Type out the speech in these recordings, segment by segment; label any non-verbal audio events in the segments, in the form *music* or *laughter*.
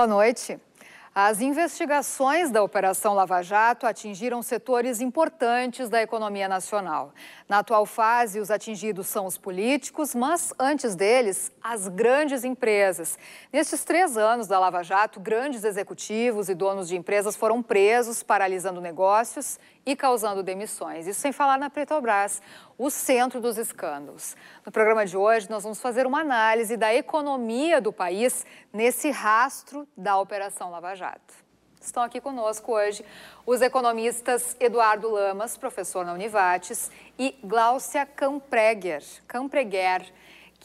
Boa noite. As investigações da Operação Lava Jato atingiram setores importantes da economia nacional. Na atual fase, os atingidos são os políticos, mas antes deles, as grandes empresas. Nestes três anos da Lava Jato, grandes executivos e donos de empresas foram presos, paralisando negócios e causando demissões. Isso sem falar na Petrobras, o centro dos escândalos. No programa de hoje, nós vamos fazer uma análise da economia do país nesse rastro da Operação Lava Jato. Estão aqui conosco hoje os economistas Eduardo Lamas, professor na Univates, e Gláucia Campreger, Campreguer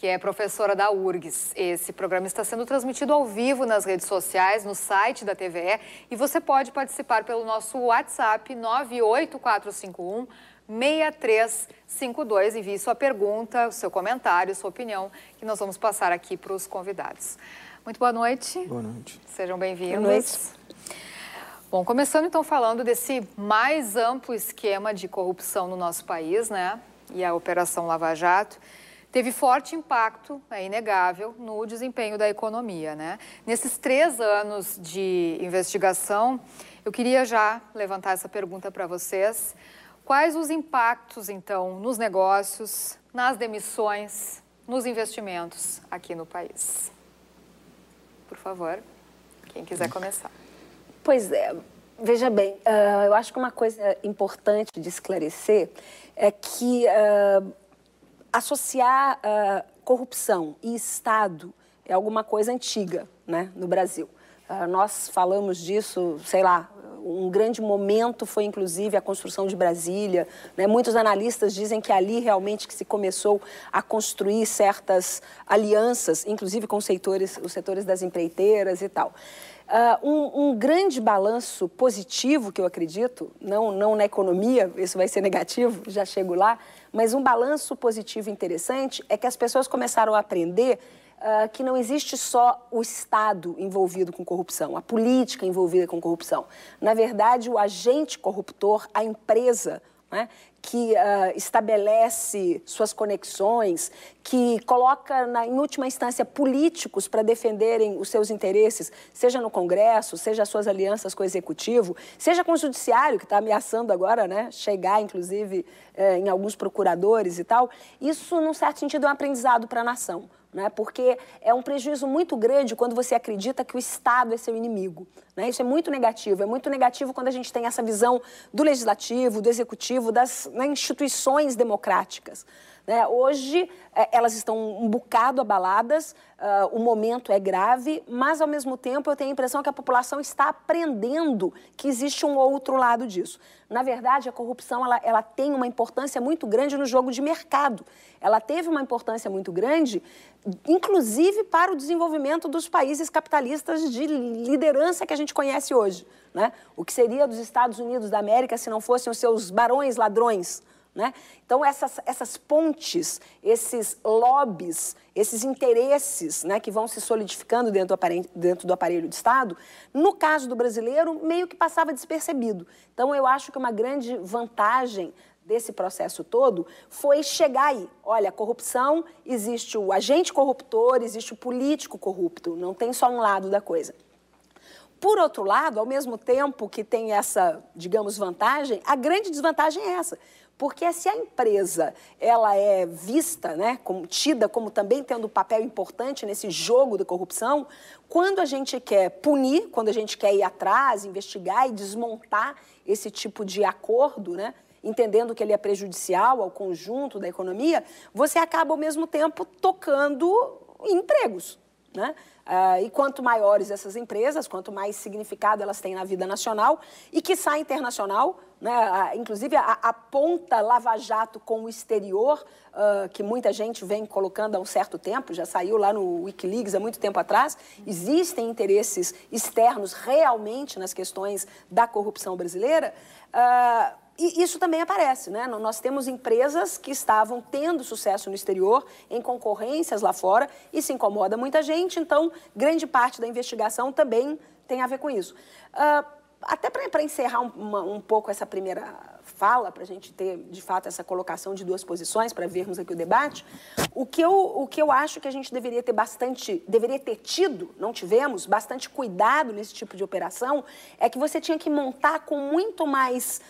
que é professora da URGS. Esse programa está sendo transmitido ao vivo nas redes sociais, no site da TVE, e você pode participar pelo nosso WhatsApp 98451 6352. Envie sua pergunta, seu comentário, sua opinião, que nós vamos passar aqui para os convidados. Muito boa noite. Boa noite. Sejam bem-vindos. Boa noite. Bom, começando então falando desse mais amplo esquema de corrupção no nosso país, né? E a Operação Lava Jato teve forte impacto, é inegável, no desempenho da economia. Né? Nesses três anos de investigação, eu queria já levantar essa pergunta para vocês. Quais os impactos, então, nos negócios, nas demissões, nos investimentos aqui no país? Por favor, quem quiser começar. Pois é, veja bem, uh, eu acho que uma coisa importante de esclarecer é que uh, associar uh, corrupção e Estado é alguma coisa antiga né, no Brasil. Uh, nós falamos disso, sei lá, um grande momento foi inclusive a construção de Brasília. Né? Muitos analistas dizem que ali realmente que se começou a construir certas alianças, inclusive com os setores, os setores das empreiteiras e tal. Uh, um, um, grande balanço positivo que eu acredito, não, não na economia, isso vai ser negativo, já chego lá, mas um balanço positivo interessante é que as pessoas começaram a aprender Uh, que não existe só o Estado envolvido com corrupção, a política envolvida com corrupção. Na verdade, o agente corruptor, a empresa né, que uh, estabelece suas conexões, que coloca, na, em última instância, políticos para defenderem os seus interesses, seja no Congresso, seja as suas alianças com o Executivo, seja com o Judiciário, que está ameaçando agora né, chegar, inclusive, eh, em alguns procuradores e tal. Isso, num certo sentido, é um aprendizado para a nação né? porque é um prejuízo muito grande quando você acredita que o Estado é seu inimigo. Né? Isso é muito negativo. É muito negativo quando a gente tem essa visão do legislativo, do executivo, das né, instituições democráticas. Né? Hoje, é, elas estão um bocado abaladas, uh, o momento é grave, mas, ao mesmo tempo, eu tenho a impressão que a população está aprendendo que existe um outro lado disso. Na verdade, a corrupção ela, ela tem uma importância muito grande no jogo de mercado. Ela teve uma importância muito grande, inclusive para o desenvolvimento dos países capitalistas de liderança que a gente conhece hoje. Né? O que seria dos Estados Unidos da América se não fossem os seus barões ladrões? Né? Então, essas, essas pontes, esses lobbies, esses interesses né, que vão se solidificando dentro do, aparelho, dentro do aparelho de Estado, no caso do brasileiro, meio que passava despercebido. Então, eu acho que uma grande vantagem desse processo todo foi chegar aí. Olha, corrupção, existe o agente corruptor, existe o político corrupto, não tem só um lado da coisa. Por outro lado, ao mesmo tempo que tem essa, digamos, vantagem, a grande desvantagem é essa. Porque se a empresa ela é vista, né, como, tida como também tendo um papel importante nesse jogo da corrupção, quando a gente quer punir, quando a gente quer ir atrás, investigar e desmontar esse tipo de acordo, né, entendendo que ele é prejudicial ao conjunto da economia, você acaba ao mesmo tempo tocando empregos. Né? Ah, e quanto maiores essas empresas, quanto mais significado elas têm na vida nacional e, que sai internacional, né? inclusive a, a ponta lava-jato com o exterior, uh, que muita gente vem colocando há um certo tempo, já saiu lá no Wikileaks há muito tempo atrás, existem interesses externos realmente nas questões da corrupção brasileira. Uh, e isso também aparece, né? Nós temos empresas que estavam tendo sucesso no exterior, em concorrências lá fora, e se incomoda muita gente, então grande parte da investigação também tem a ver com isso. Uh, até para encerrar um, uma, um pouco essa primeira fala, para a gente ter, de fato, essa colocação de duas posições, para vermos aqui o debate, o que, eu, o que eu acho que a gente deveria ter bastante, deveria ter tido, não tivemos, bastante cuidado nesse tipo de operação, é que você tinha que montar com muito mais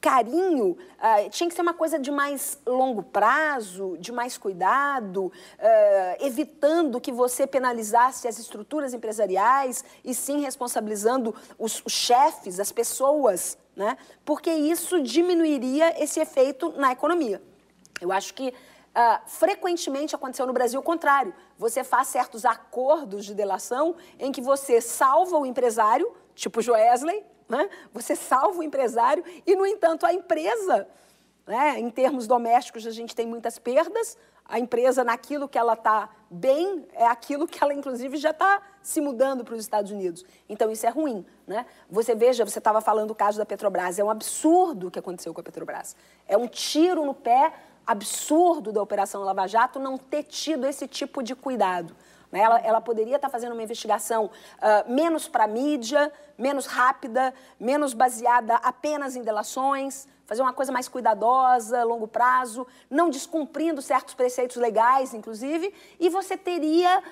carinho uh, tinha que ser uma coisa de mais longo prazo, de mais cuidado, uh, evitando que você penalizasse as estruturas empresariais e sim responsabilizando os, os chefes, as pessoas, né? Porque isso diminuiria esse efeito na economia. Eu acho que Uh, frequentemente aconteceu no Brasil o contrário. Você faz certos acordos de delação em que você salva o empresário, tipo Joesley, né? Você salva o empresário e, no entanto, a empresa, né? em termos domésticos, a gente tem muitas perdas. A empresa, naquilo que ela está bem, é aquilo que ela, inclusive, já está se mudando para os Estados Unidos. Então, isso é ruim. Né? Você veja, você estava falando o caso da Petrobras. É um absurdo o que aconteceu com a Petrobras. É um tiro no pé absurdo da Operação Lava Jato não ter tido esse tipo de cuidado. Né? Ela, ela poderia estar fazendo uma investigação uh, menos para mídia, menos rápida, menos baseada apenas em delações, fazer uma coisa mais cuidadosa, longo prazo, não descumprindo certos preceitos legais, inclusive, e você teria,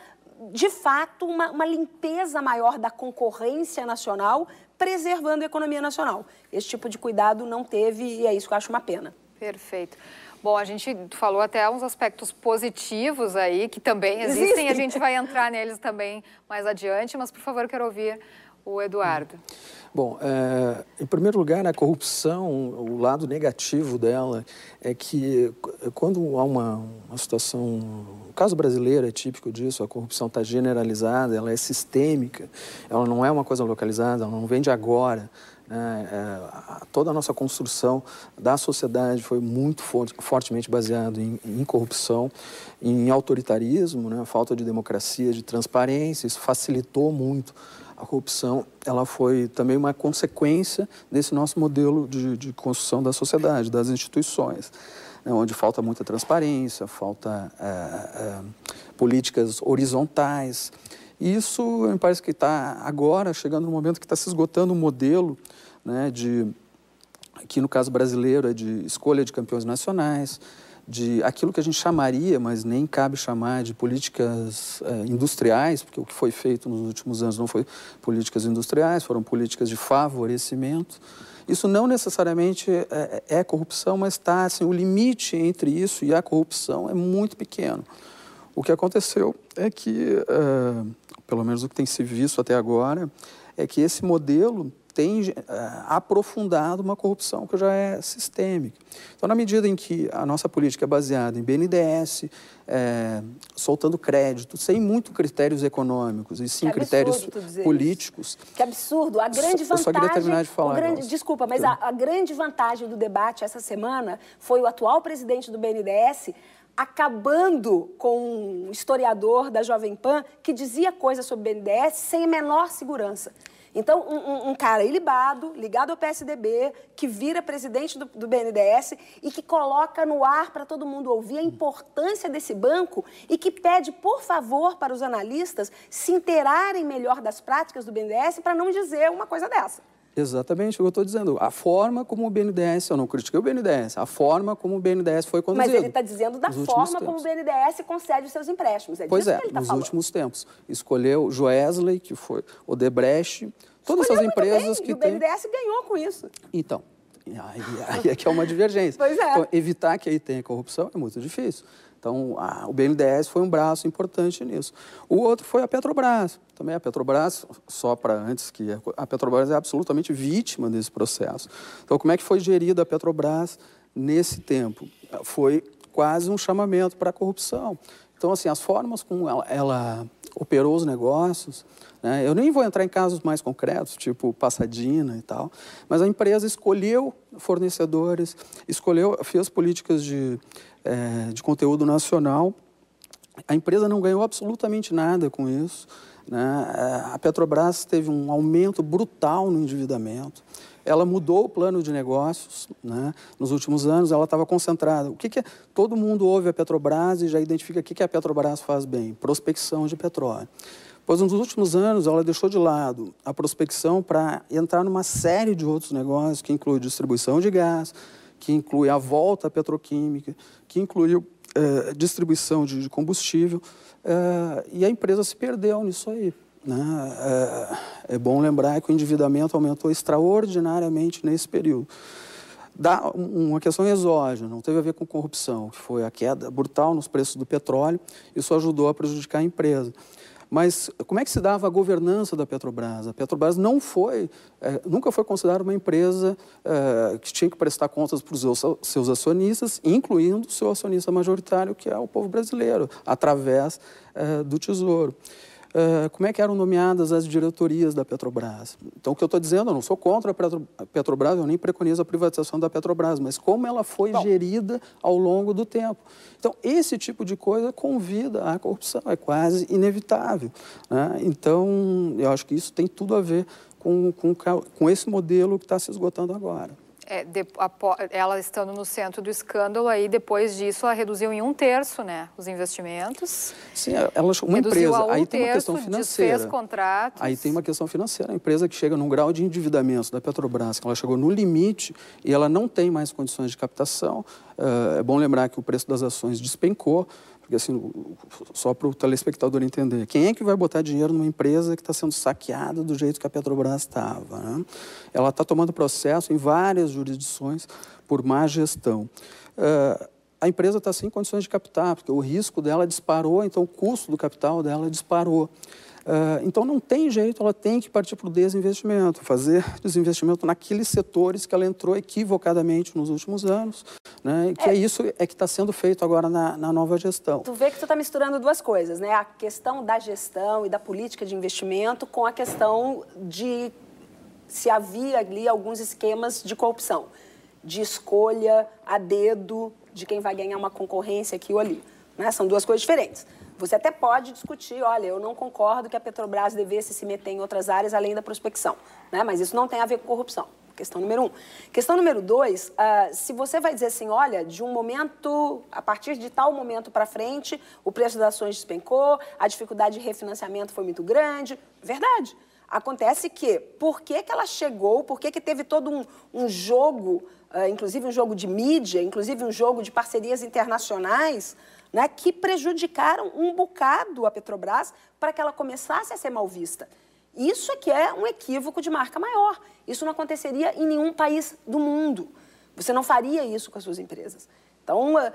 de fato, uma, uma limpeza maior da concorrência nacional, preservando a economia nacional. Esse tipo de cuidado não teve, e é isso que eu acho uma pena. Perfeito. Bom, a gente falou até uns aspectos positivos aí, que também existem, existem. a gente vai entrar neles também mais adiante, mas por favor, quero ouvir o Eduardo. Hum. Bom, é, em primeiro lugar, né, a corrupção, o lado negativo dela é que quando há uma, uma situação, o caso brasileiro é típico disso, a corrupção está generalizada, ela é sistêmica, ela não é uma coisa localizada, ela não vem de agora né, é, toda a nossa construção da sociedade foi muito forte, fortemente baseado em, em, corrupção, em autoritarismo, né, falta de democracia, de transparência. Isso facilitou muito a corrupção. Ela foi também uma consequência desse nosso modelo de, de construção da sociedade, das instituições, né, onde falta muita transparência, falta é, é, políticas horizontais. Isso me parece que está agora chegando no momento que está se esgotando um modelo né, de que no caso brasileiro é de escolha de campeões nacionais, de aquilo que a gente chamaria, mas nem cabe chamar de políticas eh, industriais, porque o que foi feito nos últimos anos não foi políticas industriais, foram políticas de favorecimento. Isso não necessariamente é, é corrupção, mas está assim, o limite entre isso e a corrupção é muito pequeno. O que aconteceu é que, pelo menos o que tem se visto até agora, é que esse modelo tem uh, aprofundado uma corrupção que já é sistêmica. Então, na medida em que a nossa política é baseada em BNDES, é, eh, soltando crédito, sem muito critérios econômicos e sim critérios políticos. Isso. Que absurdo. A grande vantagem... Eu só queria terminar de falar. Grande, desculpa, mas tá. a, a grande vantagem do debate essa semana foi o atual presidente do BNDES acabando com um historiador da Jovem Pan que dizia coisas sobre o BNDES sem a menor segurança. Então, um, um, um, cara ilibado, ligado ao PSDB, que vira presidente do, do BNDES e que coloca no ar para todo mundo ouvir a importância desse banco e que pede, por favor, para os analistas se inteirarem melhor das práticas do BNDES para não dizer uma coisa dessa. Exatamente o que eu estou dizendo. A forma como o BNDES, eu não critiquei o BNDES, a forma como o BNDES foi conduzido. Mas ele está dizendo da forma como o BNDES concede os seus empréstimos. É pois é, que ele tá nos falando. últimos tempos. Escolheu Joesley, que foi o Debreche todas essas empresas bem, que. E o BNDES ganhou com isso. Então, aí, *laughs* aí é que é uma divergência. pois é. Então, evitar que aí tenha corrupção é muito difícil. Então, a, o BNDES foi um braço importante nisso. O outro foi a Petrobras. Também a Petrobras, só para antes que... A Petrobras é absolutamente vítima desse processo. Então, como é que foi gerida a Petrobras nesse tempo? Foi quase um chamamento para a corrupção. Então, assim, as formas como ela, ela operou os negócios, né? eu nem vou entrar em casos mais concretos, tipo Passadina e tal, mas a empresa escolheu fornecedores, escolheu, fez políticas de, é, de conteúdo nacional. A empresa não ganhou absolutamente nada com isso. Né? A Petrobras teve um aumento brutal no endividamento ela mudou o plano de negócios né? nos últimos anos, ela estava concentrada. O que, que é? Todo mundo ouve a Petrobras e já identifica o que, que a Petrobras faz bem: prospecção de petróleo. Pois nos últimos anos ela deixou de lado a prospecção para entrar numa série de outros negócios, que inclui distribuição de gás, que inclui a volta à petroquímica, que inclui eh, distribuição de, de combustível. Eh, e a empresa se perdeu nisso aí. Né? É, é bom lembrar que o endividamento aumentou extraordinariamente nesse período. Dá uma questão exógena, não teve a ver com corrupção, que foi a queda brutal nos preços do petróleo, isso ajudou a prejudicar a empresa. Mas como é que se dava a governança da Petrobras? A Petrobras não foi, é, nunca foi considerada uma empresa é, que tinha que prestar contas para os seus, acionistas, incluindo o seu acionista majoritário, que é o povo brasileiro, através é, do Tesouro. Ah, como é que eram nomeadas as diretorias da Petrobras. Então, o que eu estou dizendo, eu não sou contra a Petrobras, eu nem preconizo a privatização da Petrobras, mas como ela foi não. gerida ao longo do tempo. Então, esse tipo de coisa convida à corrupção, é quase inevitável. Né? Então, eu acho que isso tem tudo a ver com, com, com esse modelo que está se esgotando agora é, de, a, ela estando no centro do escândalo, aí depois disso ela reduziu em um terço né, os investimentos. Sim, é, ela, uma empresa, um aí terço, tem uma questão financeira. Desfez contratos. Aí tem uma questão financeira. A empresa que chega num grau de endividamento da Petrobras, que ela chegou no limite e ela não tem mais condições de captação. é, é bom lembrar que o preço das ações despencou. Porque assim, só para o telespectador entender, quem é que vai botar dinheiro numa empresa que está sendo saqueada do jeito que a Petrobras estava? Né? Ela está tomando processo em várias jurisdições por má gestão. Uh, a empresa está sem condições de captar, porque o risco dela disparou, então o custo do capital dela disparou. Ah, então, não tem jeito, ela tem que partir para o desinvestimento, fazer *laughs* desinvestimento naqueles setores que ela entrou equivocadamente nos últimos anos, né? que é, é isso é que está sendo feito agora na, na, nova gestão. Tu vê que tu está misturando duas coisas, né? A questão da gestão e da política de investimento com a questão de se havia ali alguns esquemas de corrupção, de escolha a dedo de quem vai ganhar uma concorrência aqui ou ali. Né? São duas coisas diferentes. Você até pode discutir, olha, eu não concordo que a Petrobras devesse se meter em outras áreas além da prospecção, né? mas isso não tem a ver com corrupção. Questão número um. Questão número dois, uh, se você vai dizer assim, olha, de um momento, a partir de tal momento para frente, o preço das ações despencou, a dificuldade de refinanciamento foi muito grande. Verdade. Acontece que, por que, que ela chegou, por que, que teve todo um, um jogo, uh, inclusive um jogo de mídia, inclusive um jogo de parcerias internacionais, né, que prejudicaram um bocado a Petrobras para que ela começasse a ser mal vista. Isso é que é um equívoco de marca maior. Isso não aconteceria em nenhum país do mundo. Você não faria isso com as suas empresas. Então, uh, uh,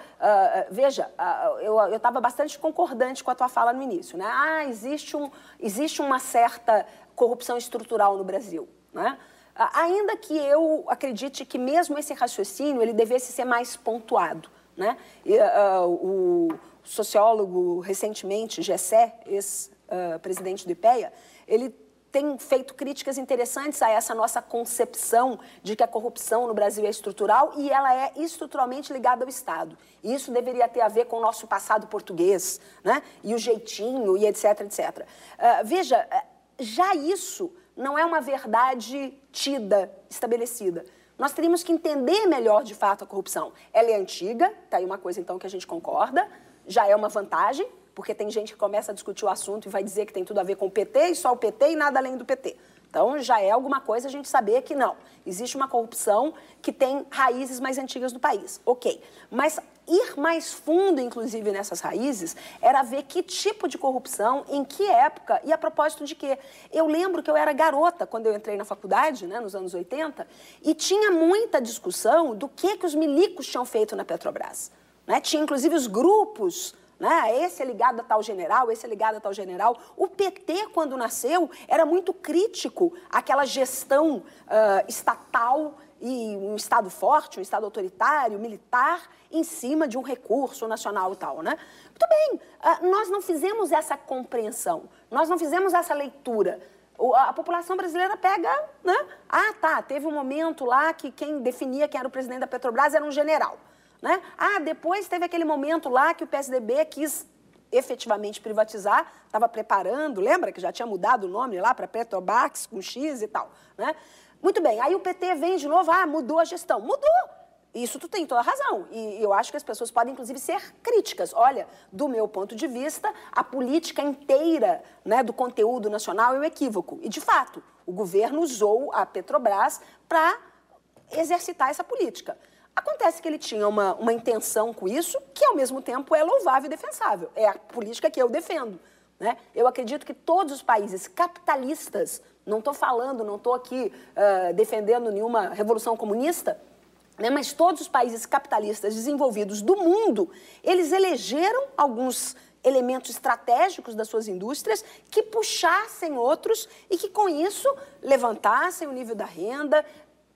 veja, uh, eu estava bastante concordante com a tua fala no início, né? Ah, existe, um, existe uma certa corrupção estrutural no Brasil, né? Ainda que eu acredite que mesmo esse raciocínio ele devesse ser mais pontuado. Né? E, uh, o sociólogo recentemente, Gessé, ex-presidente uh, do IPEA, ele tem feito críticas interessantes a essa nossa concepção de que a corrupção no Brasil é estrutural e ela é estruturalmente ligada ao Estado. E isso deveria ter a ver com o nosso passado português, né? E o jeitinho, e etc, etc. Uh, veja, eh, já isso não é uma verdade tida, estabelecida nós teríamos que entender melhor, de fato, a corrupção. Ela é antiga, tá aí uma coisa, então, que a gente concorda, já é uma vantagem, porque tem gente que começa a discutir o assunto e vai dizer que tem tudo a ver com o PT e só o PT e nada além do PT. Então já é alguma coisa a gente saber que não. Existe uma corrupção que tem raízes mais antigas do país. Ok. Mas ir mais fundo, inclusive, nessas raízes, era ver que tipo de corrupção, em que época e a propósito de quê. Eu lembro que eu era garota quando eu entrei na faculdade, né, nos anos 80, e tinha muita discussão do que, que os milicos tinham feito na Petrobras. Né? Tinha, inclusive, os grupos né? Esse é ligado a tal general, esse é ligado a tal general. O PT, quando nasceu, era muito crítico àquela gestão uh, estatal e um Estado forte, um Estado autoritário, militar, em cima de um recurso nacional e tal, né? Muito bem, ah, nós não fizemos essa compreensão, nós não fizemos essa leitura. A população brasileira pega, né? Ah, tá, teve um momento lá que quem definia quem era o presidente da Petrobras era um general. Né? Ah, depois teve aquele momento lá que o PSDB quis efetivamente privatizar, estava preparando, lembra que já tinha mudado o nome lá para Petrobax com X e tal, né? Muito bem, aí o PT vem de novo, ah, mudou a gestão. Mudou! Isso tu tem toda a razão. E eu acho que as pessoas podem, inclusive, ser críticas. Olha, do meu ponto de vista, a política inteira né, do conteúdo nacional é um equívoco. E, de fato, o governo usou a Petrobras para exercitar essa política. Acontece que ele tinha uma, uma intenção com isso, que ao mesmo tempo é louvável e defensável. É a política que eu defendo. Né? Eu acredito que todos os países capitalistas, não estou falando, não estou aqui uh, defendendo nenhuma revolução comunista, né? mas todos os países capitalistas desenvolvidos do mundo, eles elegeram alguns elementos estratégicos das suas indústrias que puxassem outros e que, com isso, levantassem o nível da renda,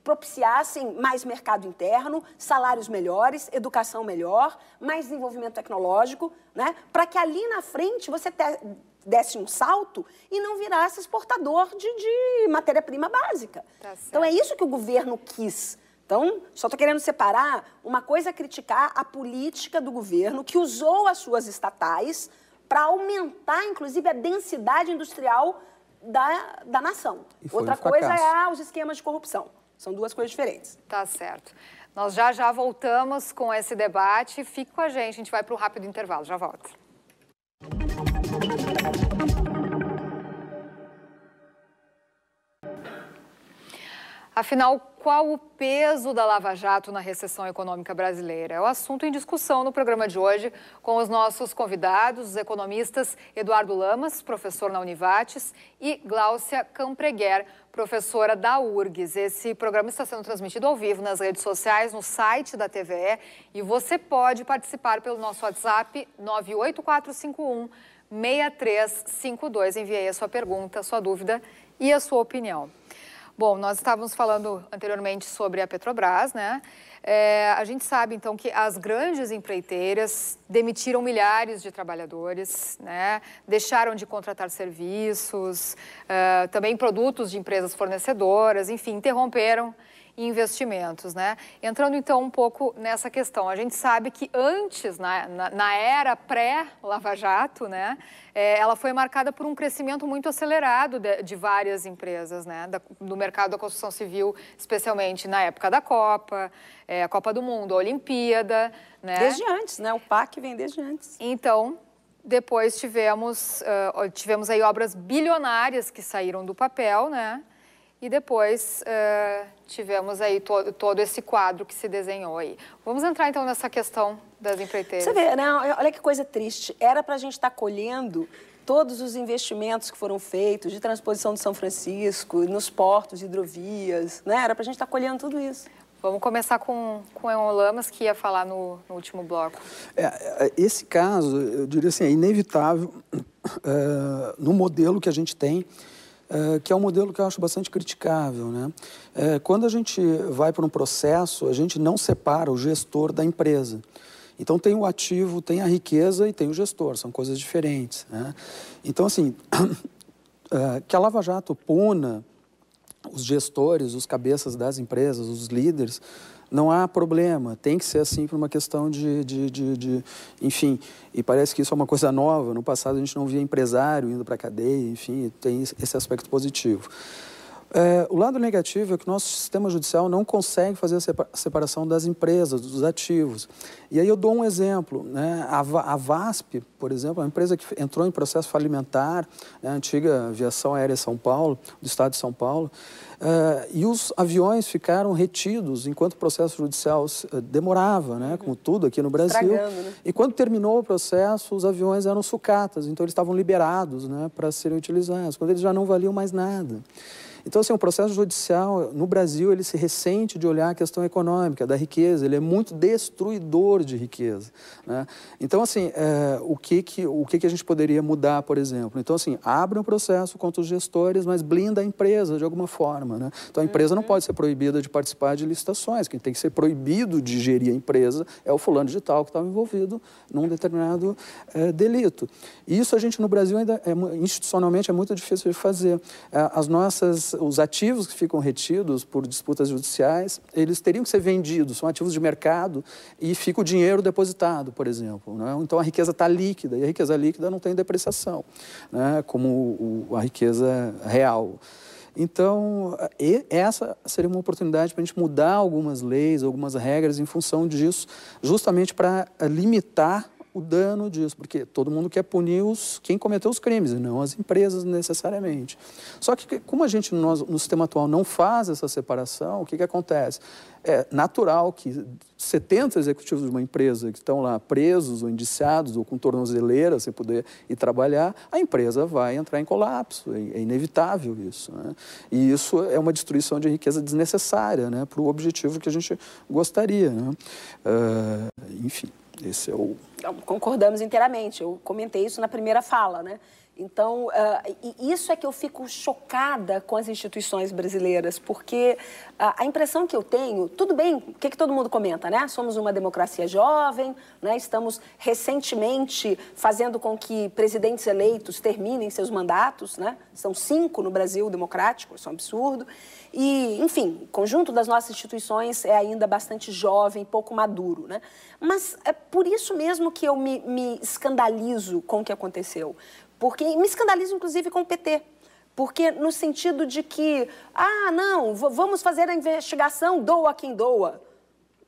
propiciassem mais mercado interno, salários melhores, educação melhor, mais desenvolvimento tecnológico, né? para que ali na frente você desse um salto e não virasse exportador de, de matéria-prima básica. Tá então é isso que o governo quis. Então, só estou querendo separar uma coisa é criticar a política do governo que usou as suas estatais para aumentar, inclusive, a densidade industrial da, da nação. Outra um coisa é ah, os esquemas de corrupção. São duas coisas diferentes. Tá certo. Nós já já voltamos com esse debate. Fique com a gente, a gente vai para um rápido intervalo. Já volto. Afinal, qual o peso da Lava Jato na recessão econômica brasileira? É o assunto em discussão no programa de hoje com os nossos convidados, os economistas Eduardo Lamas, professor na Univates, e Gláucia Campreguer, professora da URGS. Esse programa está sendo transmitido ao vivo nas redes sociais, no site da TVE, e você pode participar pelo nosso WhatsApp 98451 6352. Enviei a sua pergunta, a sua dúvida e a sua opinião. Bom, nós estávamos falando anteriormente sobre a Petrobras, né? É, a gente sabe, então, que as grandes empreiteiras demitiram milhares de trabalhadores, né? deixaram de contratar serviços, uh, também produtos de empresas fornecedoras, enfim, interromperam e investimentos, né? Entrando então um pouco nessa questão, a gente sabe que antes, na, né, na, na era pré-Lava Jato, né, é, ela foi marcada por um crescimento muito acelerado de, de várias empresas, né, da, do mercado da construção civil, especialmente na época da Copa, é, a Copa do Mundo, a Olimpíada, né? Desde antes, né? O PAC vem desde antes. Então, depois tivemos, uh, tivemos aí obras bilionárias que saíram do papel, né? E depois uh, tivemos aí todo, todo esse quadro que se desenhou aí. Vamos entrar então nessa questão das empreiteiras. Você vê, né? É, olha que coisa triste. Era para a gente estar tá colhendo todos os investimentos que foram feitos de transposição de São Francisco, nos portos, hidrovias, né? Era para a gente estar tá colhendo tudo isso. Vamos começar com, com o Eon Lamas, que ia falar no, no último bloco. É, é esse caso, eu diria assim, é inevitável eh, no modelo que a gente tem é, que é um modelo que eu acho bastante criticável. Né? É, quando a gente vai para um processo, a gente não separa o gestor da empresa. Então, tem o ativo, tem a riqueza e tem o gestor, são coisas diferentes. Né? Então, assim, *coughs* é, que a Lava Jato puna os gestores, os cabeças das empresas, os líderes, não há problema, tem que ser assim por uma questão de, de, de, de, Enfim, e parece que isso é uma coisa nova. No passado a gente não via empresário indo para a cadeia, enfim, tem esse aspecto positivo. É, o lado negativo é que o nosso sistema judicial não consegue fazer a separação das empresas, dos ativos. E aí eu dou um exemplo. Né? A, VASP, por exemplo, é uma empresa que entrou em processo falimentar, né? a antiga Aviação Aérea São Paulo, do estado de São Paulo. Uh, e os aviões ficaram retidos enquanto o processo judicial ah, demorava, né, como tudo aqui no Brasil. Né? E quando terminou o processo, os aviões eram sucatas, então eles estavam liberados né, para serem utilizados, quando eles já não valiam mais nada. Então, assim, o é processo judicial no Brasil, ele se ressente de olhar a questão econômica, da riqueza, ele é muito destruidor de riqueza. Né? Então, assim, é, o, que, que, o que, que a gente poderia mudar, por exemplo? Então, assim, abre um processo contra os gestores, mas blinda a empresa de alguma forma. Né? Então, a empresa uhum. não pode ser proibida de participar de licitações. Quem tem que ser proibido de gerir a empresa é o fulano de tal que estava envolvido num determinado é, delito. E isso a gente no Brasil ainda, é, institucionalmente, é muito difícil de fazer. É, as nossas os ativos que ficam retidos por disputas judiciais, eles teriam que ser vendidos, são ativos de mercado e fica o dinheiro depositado, por exemplo. Né? Então a riqueza está líquida e a riqueza líquida não tem depreciação, né? como o, a riqueza real. Então, essa seria uma oportunidade para a gente mudar algumas leis, algumas regras em função disso, justamente para limitar o dano disso, porque todo mundo quer punir os, quem cometeu os crimes, e não as empresas necessariamente. Só que como a gente no sistema atual não faz essa separação, o que, que acontece? É natural que 70 executivos de uma empresa que estão lá presos ou indiciados ou com tornozeleira sem poder ir trabalhar, a empresa vai entrar em colapso. É, é inevitável isso. Né? E isso é uma destruição de riqueza desnecessária né? para o objetivo que a gente gostaria. Né? Uh, enfim. Esse é o. Não, concordamos inteiramente. Eu comentei isso na primeira fala, né? Então, uh, isso é que eu fico chocada com as instituições brasileiras, porque uh, a impressão que eu tenho, tudo bem, o que, que todo mundo comenta, né? Somos uma democracia jovem, né? estamos recentemente fazendo com que presidentes eleitos terminem seus mandatos, né? São cinco no Brasil democrático, isso é um absurdo. E, enfim, o conjunto das nossas instituições é ainda bastante jovem, pouco maduro, né? Mas é por isso mesmo que eu me, me escandalizo com o que aconteceu porque me escandalizo, inclusive, com o PT. Porque no sentido de que, ah, não, vamos fazer a investigação, doa quem doa.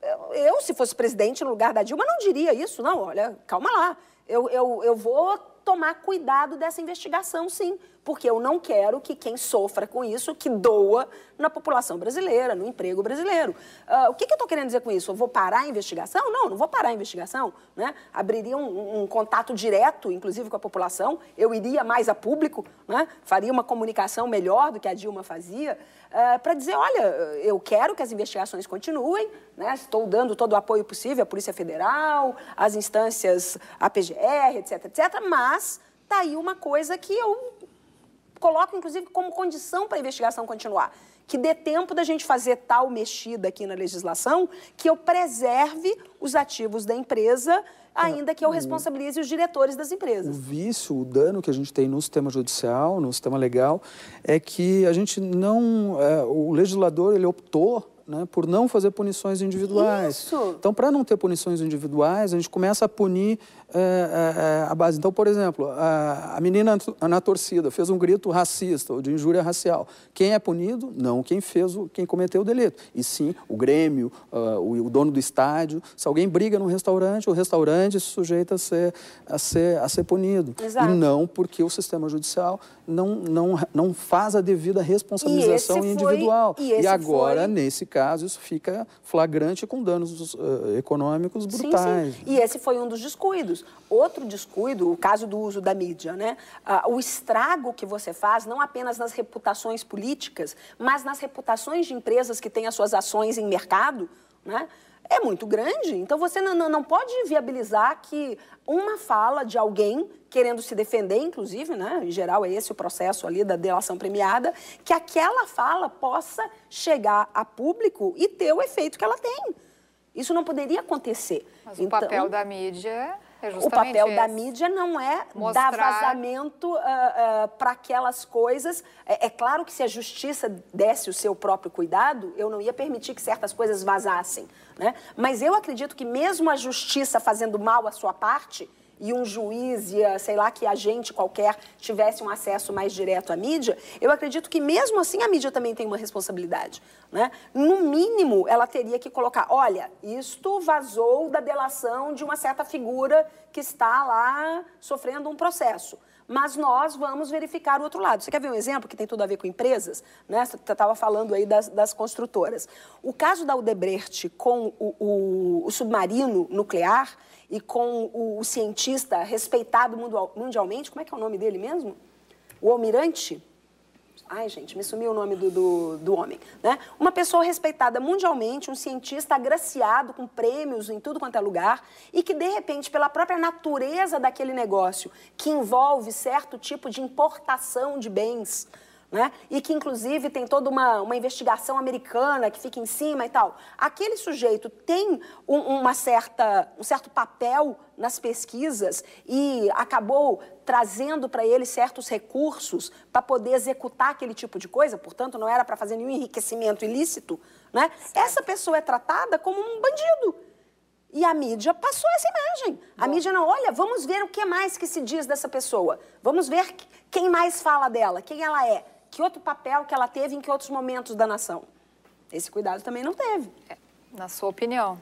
Eu, eu, se fosse presidente no lugar da Dilma, não diria isso, não. Olha, calma lá. Eu, eu, eu vou tomar cuidado dessa investigação, sim porque eu não quero que quem sofra com isso, que doa na população brasileira, no emprego brasileiro. Uh, o que, que eu estou querendo dizer com isso? Eu vou parar a investigação? Não, não vou parar a investigação. Né? Abriria um, um, contato direto, inclusive, com a população, eu iria mais a público, né? faria uma comunicação melhor do que a Dilma fazia, uh, ah, para dizer, olha, eu quero que as investigações continuem, né? estou dando todo o apoio possível à Polícia Federal, às instâncias, à PGR, etc., etc., mas está aí uma coisa que eu coloca, inclusive, como condição para a investigação continuar, que dê tempo da gente fazer tal mexida aqui na legislação que eu preserve os ativos da empresa, tá. ainda que eu responsabilize os diretores das empresas. O vício, o dano que a gente tem no sistema judicial, no sistema legal, é que a gente não... É, o legislador, ele optou né, por não fazer punições individuais. Isso. Então, para não ter punições individuais, a gente começa a punir é, é, é, a base. Então, por exemplo, a, a menina na torcida fez um grito racista ou de injúria racial. Quem é punido? Não quem fez, o, quem cometeu o delito. E sim o Grêmio, uh, o, o, dono do estádio. Se alguém briga num restaurante, o restaurante se sujeita a ser, a ser, a ser punido. Exato. E não porque o sistema judicial não, não, não faz a devida responsabilização e foi, individual. e, e agora, foi... nesse caso, isso fica flagrante com danos uh, econômicos brutais. Sim, sim. E esse foi um dos descuidos filhos. Outro descuido, o caso do uso da mídia, né? Ah, o estrago que você faz não apenas nas reputações políticas, mas nas reputações de empresas que têm as suas ações em mercado, né? É muito grande. Então você não, não pode viabilizar que uma fala de alguém querendo se defender, inclusive, né? Em geral é esse o processo ali da delação premiada, que aquela fala possa chegar a público e ter o efeito que ela tem. Isso não poderia acontecer. Mas então, o papel então, da mídia é o papel esse. da mídia não é Mostrar... dar vazamento uh, ah, uh, ah, para aquelas coisas. É, é, claro que se a justiça desse o seu próprio cuidado, eu não ia permitir que certas coisas vazassem. Né? Mas eu acredito que mesmo a justiça fazendo mal a sua parte, e um juiz e, ah, sei lá, que agente qualquer tivesse um acesso mais direto à mídia, eu acredito que mesmo assim a mídia também tem uma responsabilidade. Né? No mínimo, ela teria que colocar: olha, isto vazou da delação de uma certa figura que está lá sofrendo um processo mas nós vamos verificar o outro lado. Você quer ver um exemplo que tem tudo a ver com empresas? Né? Você estava falando aí das, das, construtoras. O caso da Udebrecht com o, o, o submarino nuclear e com o, o cientista respeitado mundialmente, como é que é o nome dele mesmo? O almirante? Ai, gente, me sumiu o nome do, do, do homem. Né? Uma pessoa respeitada mundialmente, um cientista agraciado com prêmios em tudo quanto é lugar, e que, de repente, pela própria natureza daquele negócio, que envolve certo tipo de importação de bens, né? E que, inclusive, tem toda uma, uma investigação americana que fica em cima e tal. Aquele sujeito tem um, uma certa, um certo papel nas pesquisas e acabou trazendo para ele certos recursos para poder executar aquele tipo de coisa, portanto, não era para fazer nenhum enriquecimento ilícito, né? Certo. Essa pessoa é tratada como um bandido. E a mídia passou essa imagem. A mídia não, olha, vamos ver o que mais que se diz dessa pessoa. Vamos ver quem mais fala dela, quem ela é, que outro papel que ela teve em que outros momentos da nação. Esse cuidado também não teve. É, na sua opinião.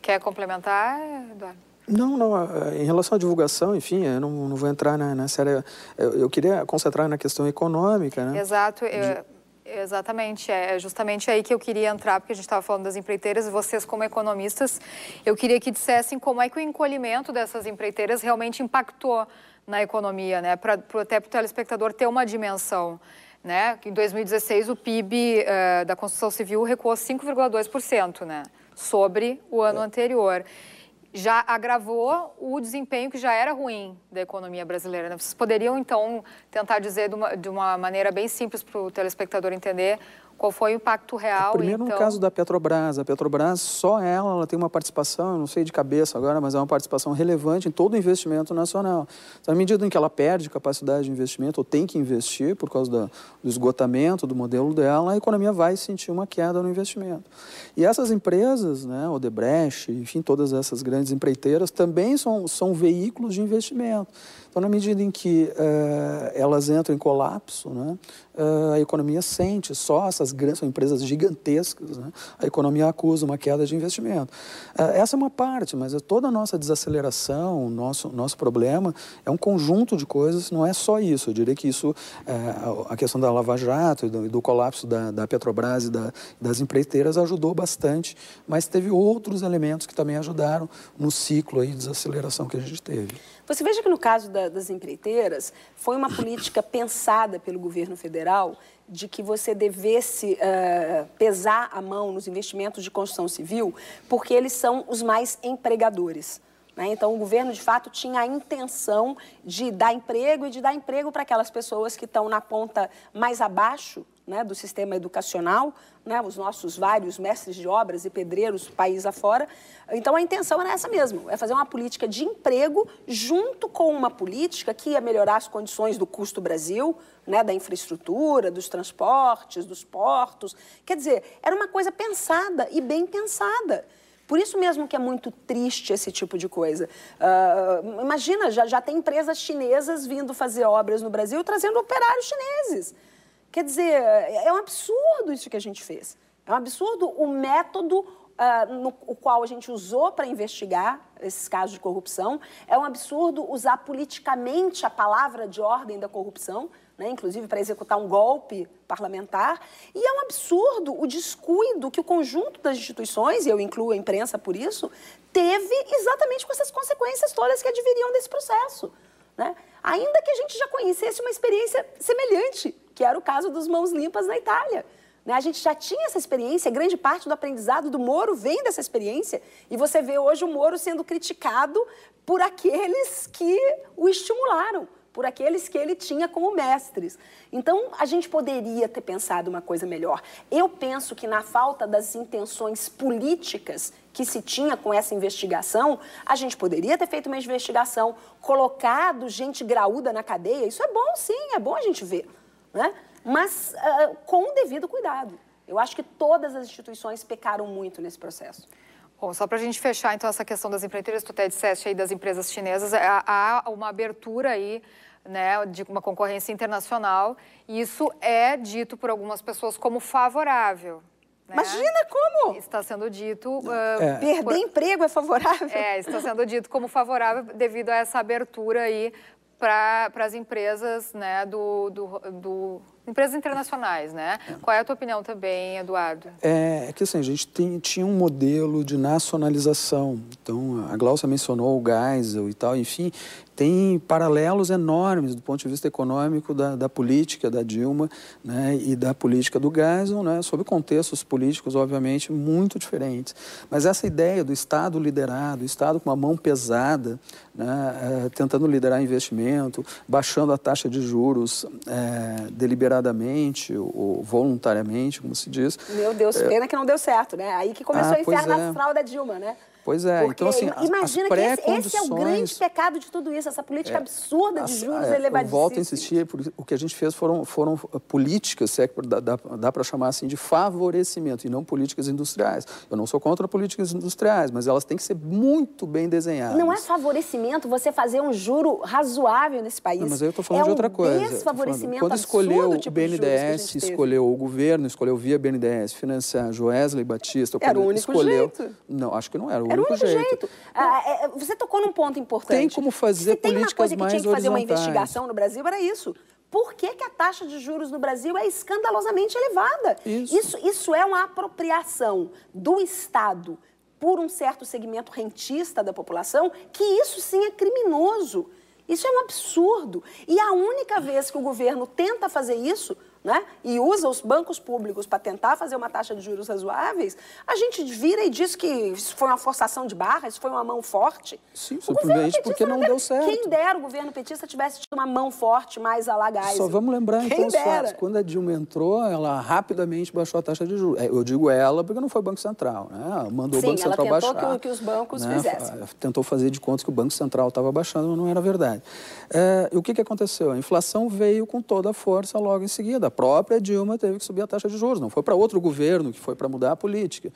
Quer complementar, Eduardo? Não, não. É, é, em relação à divulgação, enfim, eu não, não vou entrar na, série. Eu, eu, queria concentrar na questão econômica, né? Exato. exatamente. É, é justamente aí que eu queria entrar, porque a gente estava falando das empreiteiras e vocês, como economistas, eu queria que dissessem como é que o encolhimento dessas empreiteiras realmente impactou na economia, né? Para até para o telespectador ter uma dimensão. Né? Em 2016, o PIB uh, eh, da construção civil recuou 5,2%, né? sobre o ano é. anterior já agravou o desempenho que já era ruim da economia brasileira. Né? Vocês poderiam, então, tentar dizer de uma, de uma maneira bem simples para o telespectador entender qual foi o impacto real? Primeiro, é então... no caso da Petrobras. A Petrobras, só ela, ela tem uma participação, não sei de cabeça agora, mas é uma participação relevante em todo o investimento nacional. Então, à medida em que ela perde capacidade de investimento, ou tem que investir por causa do esgotamento do modelo dela, a economia vai sentir uma queda no investimento. E essas empresas, né, Odebrecht, enfim, todas essas grandes empreiteiras, também são, são veículos de investimento. Então, na medida em que uh, elas entram em colapso, né, uh, a economia sente, só essas grandes, são empresas gigantescas, né, a economia acusa uma queda de investimento. Uh, essa é uma parte, mas é toda a nossa desaceleração, nosso, nosso problema é um conjunto de coisas, não é só isso. Eu diria que isso, a questão da Lava Jato e do, e do colapso da, da Petrobras e da, das empreiteiras ajudou bastante, mas teve outros elementos que também ajudaram no ciclo aí de desaceleração que a gente teve. Você veja que no caso da da, das empreiteiras foi uma política pensada pelo governo federal de que você devesse uh, pesar a mão nos investimentos de construção civil, porque eles são os mais empregadores. Né? Então, o governo, de fato, tinha a intenção de dar emprego e de dar emprego para aquelas pessoas que estão na ponta mais abaixo né, do sistema educacional, né, os nossos vários mestres de obras e pedreiros país afora. Então, a intenção era essa mesmo, é fazer uma política de emprego junto com uma política que ia melhorar as condições do custo Brasil, né, da infraestrutura, dos transportes, dos portos. Quer dizer, era uma coisa pensada e bem pensada. Por isso mesmo que é muito triste esse tipo de coisa. Uh, imagina, já, já tem empresas chinesas vindo fazer obras no Brasil trazendo operários chineses. Quer dizer, é, é um absurdo isso que a gente fez. É um absurdo o método uh, no o qual a gente usou para investigar esses casos de corrupção. É um absurdo usar politicamente a palavra de ordem da corrupção, né, inclusive para executar um golpe parlamentar. E é um absurdo o descuido que o conjunto das instituições, e eu incluo a imprensa por isso, teve exatamente com essas consequências todas que adviriam desse processo. Né? Ainda que a gente já conhecesse uma experiência semelhante que era o caso dos mãos limpas na Itália. Né? A gente já tinha essa experiência, grande parte do aprendizado do Moro vem dessa experiência, e você vê hoje o Moro sendo criticado por aqueles que o estimularam, por aqueles que ele tinha como mestres. Então, a gente poderia ter pensado uma coisa melhor. Eu penso que, na falta das intenções políticas que se tinha com essa investigação, a gente poderia ter feito uma investigação, colocado gente graúda na cadeia. Isso é bom, sim, é bom a gente ver né? mas uh, com o devido cuidado. Eu acho que todas as instituições pecaram muito nesse processo. Bom, só para a gente fechar, então, essa questão das empreiteiras, tu até disseste aí das empresas chinesas, é, há uma abertura aí né, de uma concorrência internacional, e isso é dito por algumas pessoas como favorável. Né? Imagina como! Está sendo dito. Uh, é. Perder por... emprego é favorável? É, está sendo dito como favorável devido a essa abertura aí para as empresas, né, do, do, do, empresas internacionais, né? É. Qual é a tua opinião também, Eduardo? É, é que assim, a gente tem, tinha um modelo de nacionalização. Então, a Glaucia mencionou o Geisel e tal, enfim tem paralelos enormes do ponto de vista econômico da, da política da Dilma né, e da política do Geisel, né, sob contextos políticos, obviamente, muito diferentes. Mas essa ideia do Estado liderado, Estado com uma mão pesada, né, é, tentando liderar investimento, baixando a taxa de juros é, deliberadamente ou voluntariamente, como se diz. Meu Deus, é... pena que não deu certo, né? Aí que começou ah, o inferno é. astral da Dilma, né? Pois é, Porque então assim, imagina as pré Esse, esse é o grande pecado de tudo isso, essa política é, absurda de juros é, elevadíssimos. volto a insistir, é o que a gente fez foram, foram eh, políticas, se é que dá, dá, dá para chamar assim, de favorecimento e não políticas industriais. Eu não sou contra políticas industriais, mas elas têm que ser muito bem desenhadas. Não é favorecimento você fazer um juro razoável nesse país. Não, mas aí eu estou falando é de outra um coisa. desfavorecimento Quando escolheu tipo o BNDES, escolheu o governo, escolheu via BNDES financiar Joesley Batista... Era o único escolheu... jeito. Não, acho que não era. O era o único, jeito. jeito. Ah, é, é, você tocou num ponto importante. Tem como fazer Se tem uma coisa que tinha que fazer uma investigação no Brasil, era isso. Por que, que a taxa de juros no Brasil é escandalosamente elevada? Isso. Isso, isso é uma apropriação do Estado por um certo segmento rentista da população, que isso sim é criminoso. Isso é um absurdo. E a única vez que o governo tenta fazer isso né, e usa os bancos públicos para tentar fazer uma taxa de juros razoáveis, a gente vira e diz que isso foi uma forçação de barra, isso foi uma mão forte. Sim, foi porque não, não deu certo. Quem dera o governo petista tivesse tido uma mão forte mais alagada. Só vamos lembrar, então, os fatos. Quando a Dilma entrou, ela rapidamente baixou a taxa de juros. É, eu digo ela porque não foi o Banco Central, né? Mandou Sim, o Banco Central baixar. Sim, ela tentou que, os bancos né? fizessem. Tentou fazer de conta que o Banco Central estava baixando, mas não era verdade. É, o que, que aconteceu? A inflação veio com toda a força logo em seguida própria Dilma teve que subir a taxa de juros, não foi para outro governo que foi para mudar a política.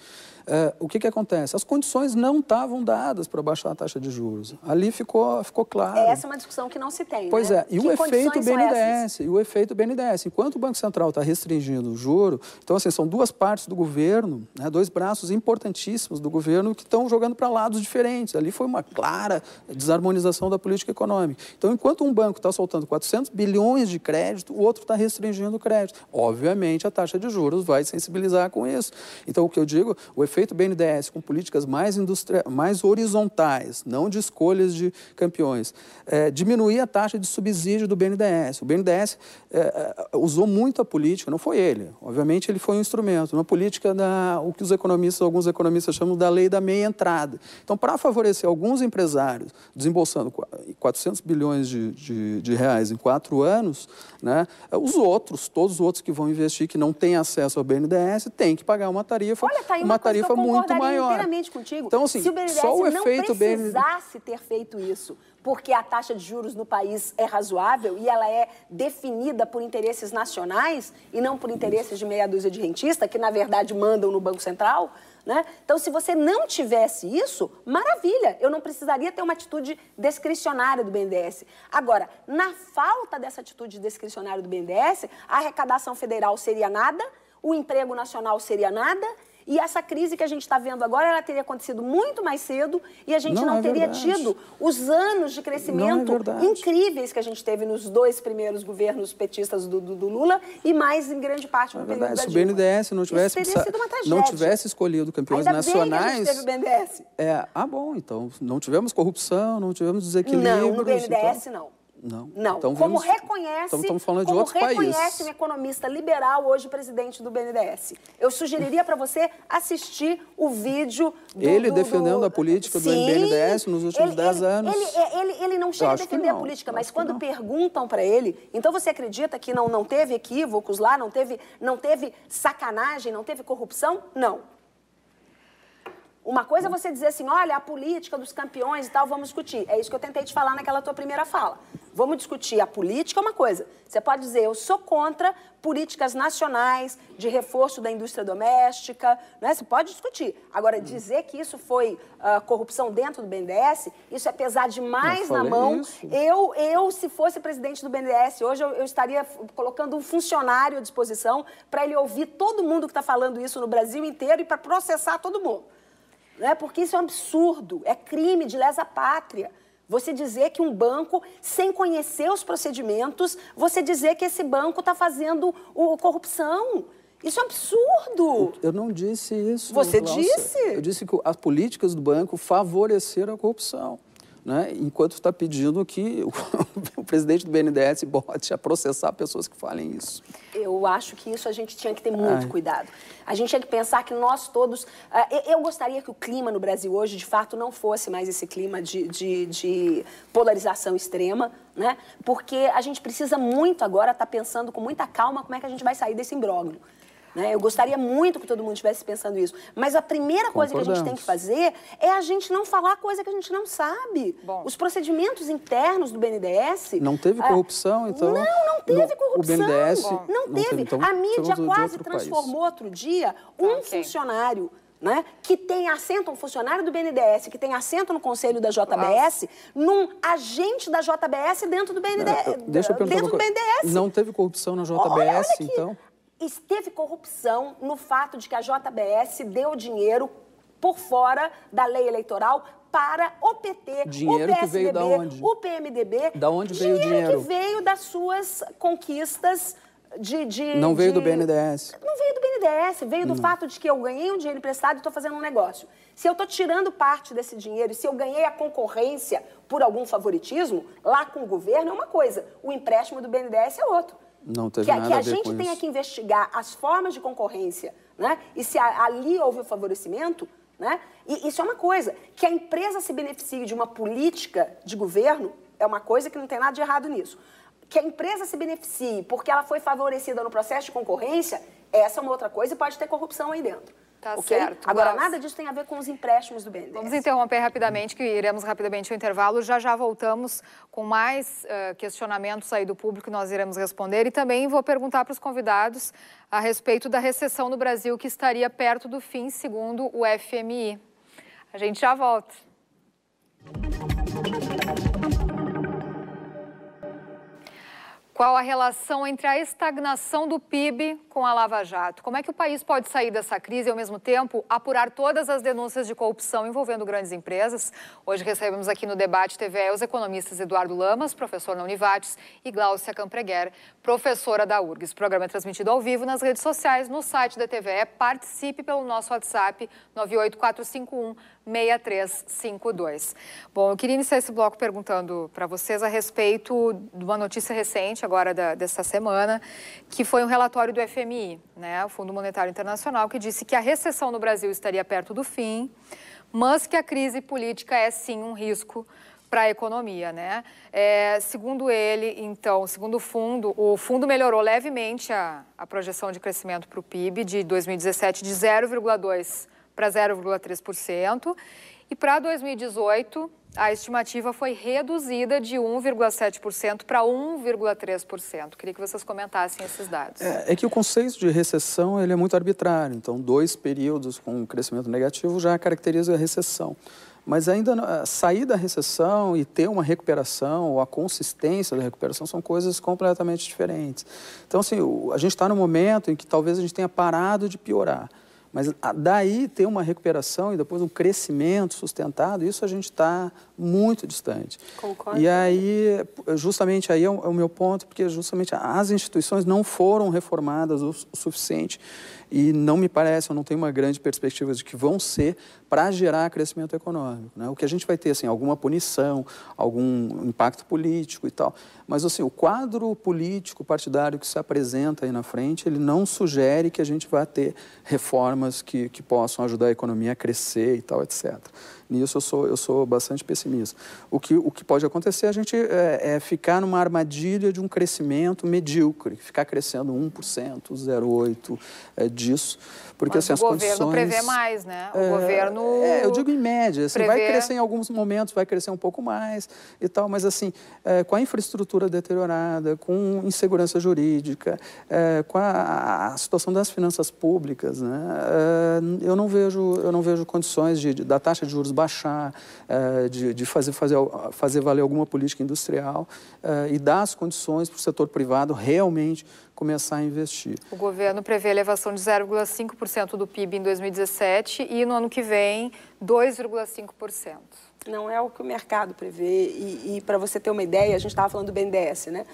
Uh, o que, que acontece? As condições não estavam dadas para baixar a taxa de juros. Ali ficou, ficou claro. Essa é uma discussão que não se tem. Pois né? é, e que o efeito BNDES. E o efeito BNDES. Enquanto o Banco Central está restringindo o juro, então, assim, são duas partes do governo, né, dois braços importantíssimos do governo que estão jogando para lados diferentes. Ali foi uma clara desarmonização da política econômica. Então, enquanto um banco está soltando 400 bilhões de crédito, o outro está restringindo o crédito. Obviamente, a taxa de juros vai sensibilizar com isso. Então, o que eu digo, o efeito feito o BNDES com políticas mais, mais horizontais, não de escolhas de campeões, é, diminuir a taxa de subsídio do BNDES. O BNDES é, é, usou muito a política, não foi ele. Obviamente, ele foi um instrumento, uma política da o que os economistas, alguns economistas chamam da lei da meia entrada. Então, para favorecer alguns empresários desembolsando 400 bilhões de, de, de reais em quatro anos, né, os outros, todos os outros que vão investir que não têm acesso ao BNDES, têm que pagar uma tarifa, Olha, tá uma tarifa tarifa muito maior. inteiramente contigo. Então, assim, se o BNDES só o efeito precisasse ter feito isso, porque a taxa de juros no país é razoável e ela é definida por interesses nacionais e não por interesses de meia dúzia de rentista, que na verdade mandam no Banco Central, né? Então, se você não tivesse isso, maravilha, eu não precisaria ter uma atitude discricionária do BNDES. Agora, na falta dessa atitude discricionária do BNDES, a arrecadação federal seria nada, o emprego nacional seria nada e essa crise que a gente está vendo agora, ela teria acontecido muito mais cedo e a gente não, não é teria verdade. tido os anos de crescimento é incríveis que a gente teve nos dois primeiros governos petistas do, do, do Lula e mais em grande parte no é verdade. Se o BNDES não tivesse, não tivesse escolhido campeões Ainda nacionais... Bem que a gente teve o BNDES. É, ah, bom, então não tivemos corrupção, não tivemos desequilíbrio. Não, no BNDES então... não. Não. Não. Então, como vimos, reconhece. Então, estamos falando de Como reconhece um economista liberal, hoje presidente do BNDES. Eu sugeriria para você assistir o vídeo do. Ele do, defendendo do... a política do BNDES nos últimos 10 anos. Ele, ele, ele, não chega a defender a política, mas quando perguntam para ele, então você acredita que não, não teve equívocos lá, não teve, não teve sacanagem, não teve corrupção? Não. Uma coisa é você dizer assim, olha, a política dos campeões e tal, vamos discutir. É isso que eu tentei te falar naquela tua primeira fala. Vamos discutir a política é uma coisa. Você pode dizer, eu sou contra políticas nacionais de reforço da indústria doméstica, né? Você pode discutir. Agora, dizer que isso foi uh, corrupção dentro do BNDES, isso é pesar demais na mão. Eu, eu, se fosse presidente do BNDES hoje, eu, eu estaria colocando um funcionário à disposição para ele ouvir todo mundo que está falando isso no Brasil inteiro e para processar todo mundo né? porque isso é um absurdo, é crime de lesa pátria. Você dizer que um banco, sem conhecer os procedimentos, você dizer que esse banco está fazendo o, corrupção. Isso é um absurdo. Eu, eu não disse isso. Você disse? Eu disse que as políticas do banco favoreceram a corrupção né, enquanto está pedindo que o, *laughs* o, presidente do BNDES bote a processar pessoas que falem isso. Eu acho que isso a gente tinha que ter muito cuidado. A gente tinha que pensar que nós todos. Uh, eu gostaria que o clima no Brasil hoje, de fato, não fosse mais esse clima de, de, de polarização extrema, né? Porque a gente precisa muito agora estar tá pensando com muita calma como é que a gente vai sair desse imbróglio. Né? Eu gostaria muito que todo mundo estivesse pensando isso. Mas a primeira coisa que a gente tem que fazer é a gente não falar coisa que a gente não sabe. Bom. Os procedimentos internos do BNDES... Não teve ah, corrupção, então... Não, não teve no, corrupção. O BNDES... Bom, não, não teve. teve. Então, a mídia quase transformou país. outro dia tá, um okay. funcionário né? que tem assento, um funcionário do BNDES, que tem assento no conselho da JBS, ah. num agente da JBS dentro do BNDES. Não, é, eu, deixa eu perguntar dentro do BNDES. Não teve corrupção na JBS, olha, olha então? Esteve corrupção no fato de que a JBS deu dinheiro por fora da lei eleitoral para o PT, dinheiro o PSDB, da onde? o PMDB. Da onde veio dinheiro o dinheiro? que veio das suas conquistas de... de não veio de... do BNDES. Não veio do BNDES, veio do não. fato de que eu ganhei um dinheiro emprestado e estou fazendo um negócio. Se eu estou tirando parte desse dinheiro e se eu ganhei a concorrência por algum favoritismo, lá com o governo é uma coisa, o empréstimo do BNDES é outro. Não teve que, nada que a, a gente tenha isso. que investigar as formas de concorrência, né? E se ali houve o favorecimento, né? E isso é uma coisa. Que a empresa se beneficie de uma política de governo é uma coisa que não tem nada de errado nisso. Que a empresa se beneficie porque ela foi favorecida no processo de concorrência, essa é uma outra coisa e pode ter corrupção aí dentro. Tá okay? certo. Agora, Mas... nada disso tem a ver com os empréstimos do BNDES. Vamos interromper rapidamente, que iremos rapidamente o intervalo. Já já voltamos com mais uh, questionamentos aí do público nós iremos responder. E também vou perguntar para os convidados a respeito da recessão no Brasil, que estaria perto do fim, segundo o FMI. A gente já volta. Qual a relação entre a estagnação do PIB com a Lava Jato? Como é que o país pode sair dessa crise e, ao mesmo tempo, apurar todas as denúncias de corrupção envolvendo grandes empresas? Hoje recebemos aqui no debate TVE os economistas Eduardo Lamas, professor na Univates, e Glaucia Campreguer, professora da URGS. O programa é transmitido ao vivo nas redes sociais, no site da TVE. Participe pelo nosso WhatsApp 98451 6352. Bom, eu queria iniciar esse bloco perguntando para vocês a respeito de uma notícia recente agora da, dessa semana, que foi um relatório do FMI, né, o Fundo Monetário Internacional, que disse que a recessão no Brasil estaria perto do fim, mas que a crise política é sim um risco para a economia, né? É, segundo ele, então, segundo o fundo, o fundo melhorou levemente a, a projeção de crescimento para o PIB de 2017 de 0,2 para 0,3%. E para 2018, a estimativa foi reduzida de 1,7% para 1,3%. Queria que vocês comentassem esses dados. É, é, que o conceito de recessão ele é muito arbitrário. Então, dois períodos com crescimento negativo já caracteriza a recessão. Mas ainda sair da recessão e ter uma recuperação ou a consistência da recuperação são coisas completamente diferentes. Então, assim, a gente está no momento em que talvez a gente tenha parado de piorar. Mas ah, daí ter uma recuperação e depois um crescimento sustentado, isso a gente está muito distante. Concordo. E aí, justamente aí é o, é meu ponto, porque justamente as instituições não foram reformadas o, suficiente e não me parece, eu não tenho uma grande perspectiva de que vão ser para gerar crescimento econômico. Né? O que a gente vai ter, assim, alguma punição, algum impacto político e tal, mas assim, o quadro político partidário que se apresenta aí na frente, ele não sugere que a gente vá ter reformas que, que possam ajudar a economia a crescer e tal, etc. Nisso eu sou, eu sou bastante pessimista. O que, o que pode acontecer é a gente é, é ficar numa armadilha de um crescimento medíocre, ficar crescendo 1%, 0,8% é, disso. Porque Mas assim, as condições... O governo prevê mais, né? O é, governo. É, eu digo em média. Assim, prevê... Vai crescer em alguns momentos, vai crescer um pouco mais e tal, mas assim, é, com a infraestrutura deteriorada, com insegurança jurídica, é, com a, a, situação das finanças públicas, né? É, eu, não vejo, eu não vejo condições de, da taxa de juros baixar, eh, de, de fazer, fazer, fazer valer alguma política industrial eh, e dar as condições para o setor privado realmente começar a investir. O governo prevê elevação de 0,5% do PIB em 2017 e no ano que vem 2,5%. Não é o que o mercado prevê. E, e para você ter uma ideia, a gente estava falando do BNDES, né?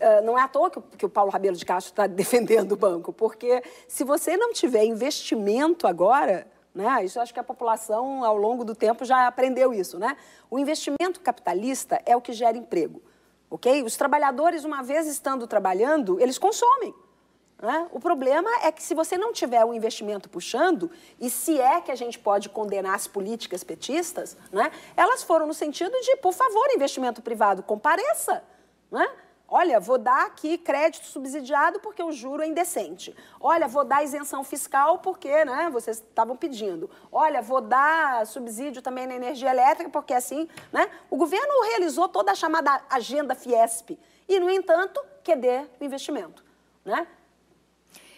Uh, não é à toa que, que, o Paulo Rabelo de Castro está *laughs* defendendo o banco, porque se você não tiver investimento agora, né? Ah, isso acho que a população, ao longo do tempo, já aprendeu isso. Né? O investimento capitalista é o que gera emprego. ok? Os trabalhadores, uma vez estando trabalhando, eles consomem. Né? O problema é que se você não tiver o um investimento puxando, e se é que a gente pode condenar as políticas petistas, né? elas foram no sentido de, por favor, investimento privado, compareça. Né? Olha, vou dar aqui crédito subsidiado porque o juro é indecente. Olha, vou dar isenção fiscal porque, né, vocês estavam pedindo. Olha, vou dar subsídio também na energia elétrica porque assim, né? O governo realizou toda a chamada agenda Fiesp e, no entanto, querer o investimento, né?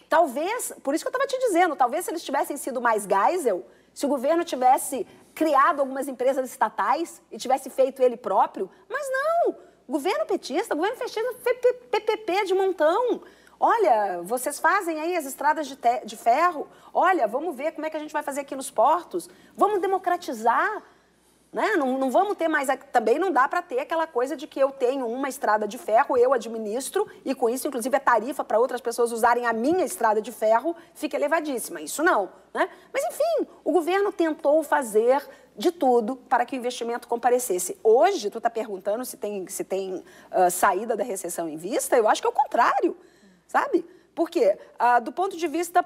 Talvez, por isso que eu estava te dizendo, talvez se eles tivessem sido mais Geisel, se o governo tivesse criado algumas empresas estatais e tivesse feito ele próprio, mas não. Governo petista, governo fechado, PPP de montão. Olha, vocês fazem aí as estradas de, de ferro. Olha, vamos ver como é que a gente vai fazer aqui nos portos. Vamos democratizar. Né? Não, não, vamos ter mais. Também não dá para ter aquela coisa de que eu tenho uma estrada de ferro, eu administro, e com isso, inclusive, a é tarifa para outras pessoas usarem a minha estrada de ferro fica elevadíssima. Isso não. Né? Mas, enfim, o governo tentou fazer de tudo para que o investimento comparecesse. Hoje, tu está perguntando se tem, se tem uh, saída da recessão em vista, eu acho que é o contrário, sabe? Porque, uh, do ponto de vista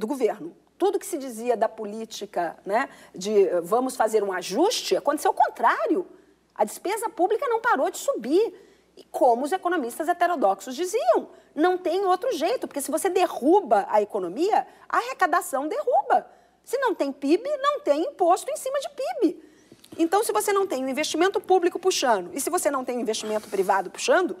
do governo, tudo que se dizia da política, né, de ah, vamos fazer um ajuste, aconteceu o contrário. A despesa pública não parou de subir. E como os economistas heterodoxos diziam, não tem outro jeito, porque se você derruba a economia, a arrecadação derruba. Se não tem PIB, não tem imposto em cima de PIB. Então, se você não tem o investimento público puxando e se você não tem o investimento privado puxando,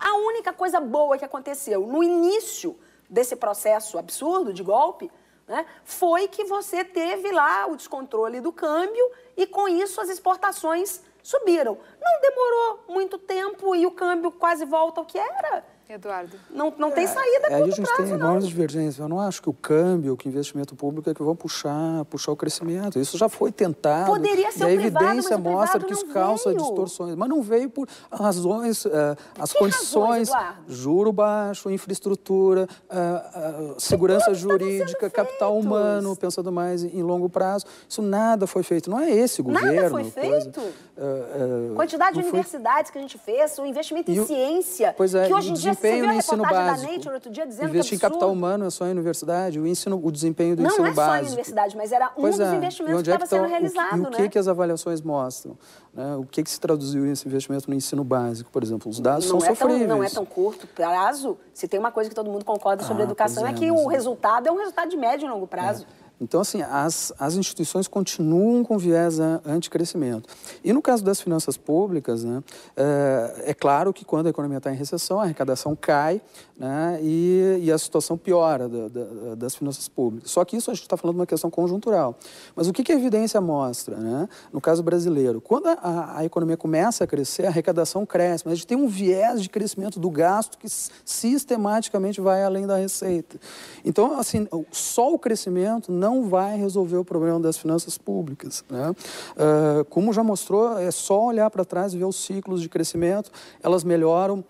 a única coisa boa que aconteceu no início desse processo absurdo de golpe né, foi que você teve lá o descontrole do câmbio e com isso as exportações subiram. Não demorou muito tempo e o câmbio quase volta ao que era. Eduardo. Não, não tem é, saída para é, Aí a gente prazo, tem enormes divergências. Eu não acho que o câmbio, que o investimento público é que vão puxar, puxar o crescimento. Isso já foi tentado. Poderia ser e a privado, evidência mostra que isso causa veio. distorções. Mas não veio por razões, uh, as que condições, razões, juro baixo, infraestrutura, uh, uh, segurança tá jurídica, capital feitos. humano, pensando mais em longo prazo. Isso nada foi feito. Não é esse governo. Nada foi feito. Coisa, Quantidade de foi... universidades que a gente fez, o investimento em e ciência, é, que hoje em dia desempenho no ensino básico. Da Nature, outro dia, dizendo que em capital humano, é só em universidade, o, ensino, o desempenho do não, ensino básico. Não, é só em universidade, mas era um dos é, investimentos que estava é sendo realizado. O, e o né? que, né? que as avaliações mostram? Né? O que, que se traduziu nesse investimento no ensino básico, por exemplo? Os dados não são é sofríveis. Tão, não é tão curto prazo. Se tem uma coisa que todo mundo concorda sobre ah, educação, é, que é, o é. resultado é um resultado de médio e longo prazo. Então, assim, as, as instituições continuam com viés anticrescimento. E no caso das finanças públicas, né, é, é claro que quando a economia está em recessão, a arrecadação cai né, e, e a situação piora da, da, das finanças públicas. Só que isso a gente está falando de uma questão conjuntural. Mas o que, que a evidência mostra? Né? No caso brasileiro, quando a, a economia começa a crescer, a arrecadação cresce, mas a gente tem um viés de crescimento do gasto que sistematicamente vai além da receita. Então, assim, só o crescimento não vai resolver o problema das finanças públicas. Né? Uh, como já mostrou, é só olhar para trás e ver os ciclos de crescimento, elas melhoram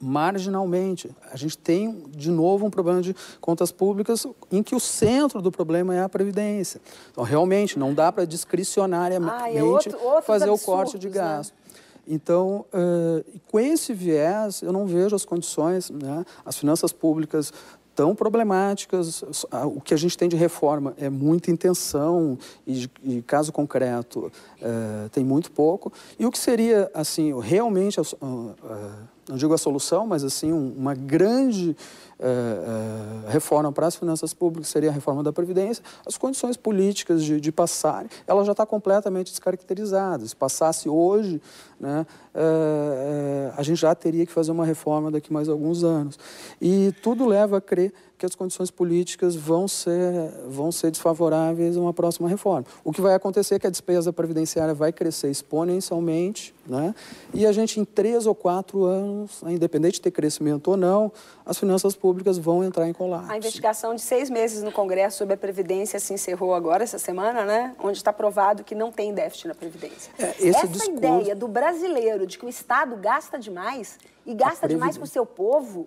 marginalmente. A gente tem, de novo, um problema de contas públicas em que o centro do problema é a Previdência. Então, realmente, não dá para discricionariamente ah, é outro, fazer o corte de né? gasto. Né? Então, uh, com esse viés, eu não vejo as condições, né? as finanças públicas tão problemáticas. O que a gente tem de reforma é muita intenção e, e caso concreto é, tem muito pouco. E o que seria, assim, realmente não digo a solução, mas assim uma grande eh, eh, reforma para as finanças públicas seria a reforma da Previdência, as condições políticas de, de passar, ela já está completamente descaracterizada. Se passasse hoje, né, eh, a gente já teria que fazer uma reforma daqui mais alguns anos. E tudo leva a crer que as condições políticas vão ser, vão ser desfavoráveis a uma próxima reforma. O que vai acontecer é que a despesa previdenciária vai crescer exponencialmente, né? e a gente, em três ou quatro anos, né, independente de ter crescimento ou não, as finanças públicas vão entrar em colapso. A investigação de seis meses no Congresso sobre a Previdência se encerrou agora, essa semana, né? onde está provado que não tem déficit na Previdência. É, essa discurso... ideia do brasileiro de que o Estado gasta demais e gasta demais para o seu povo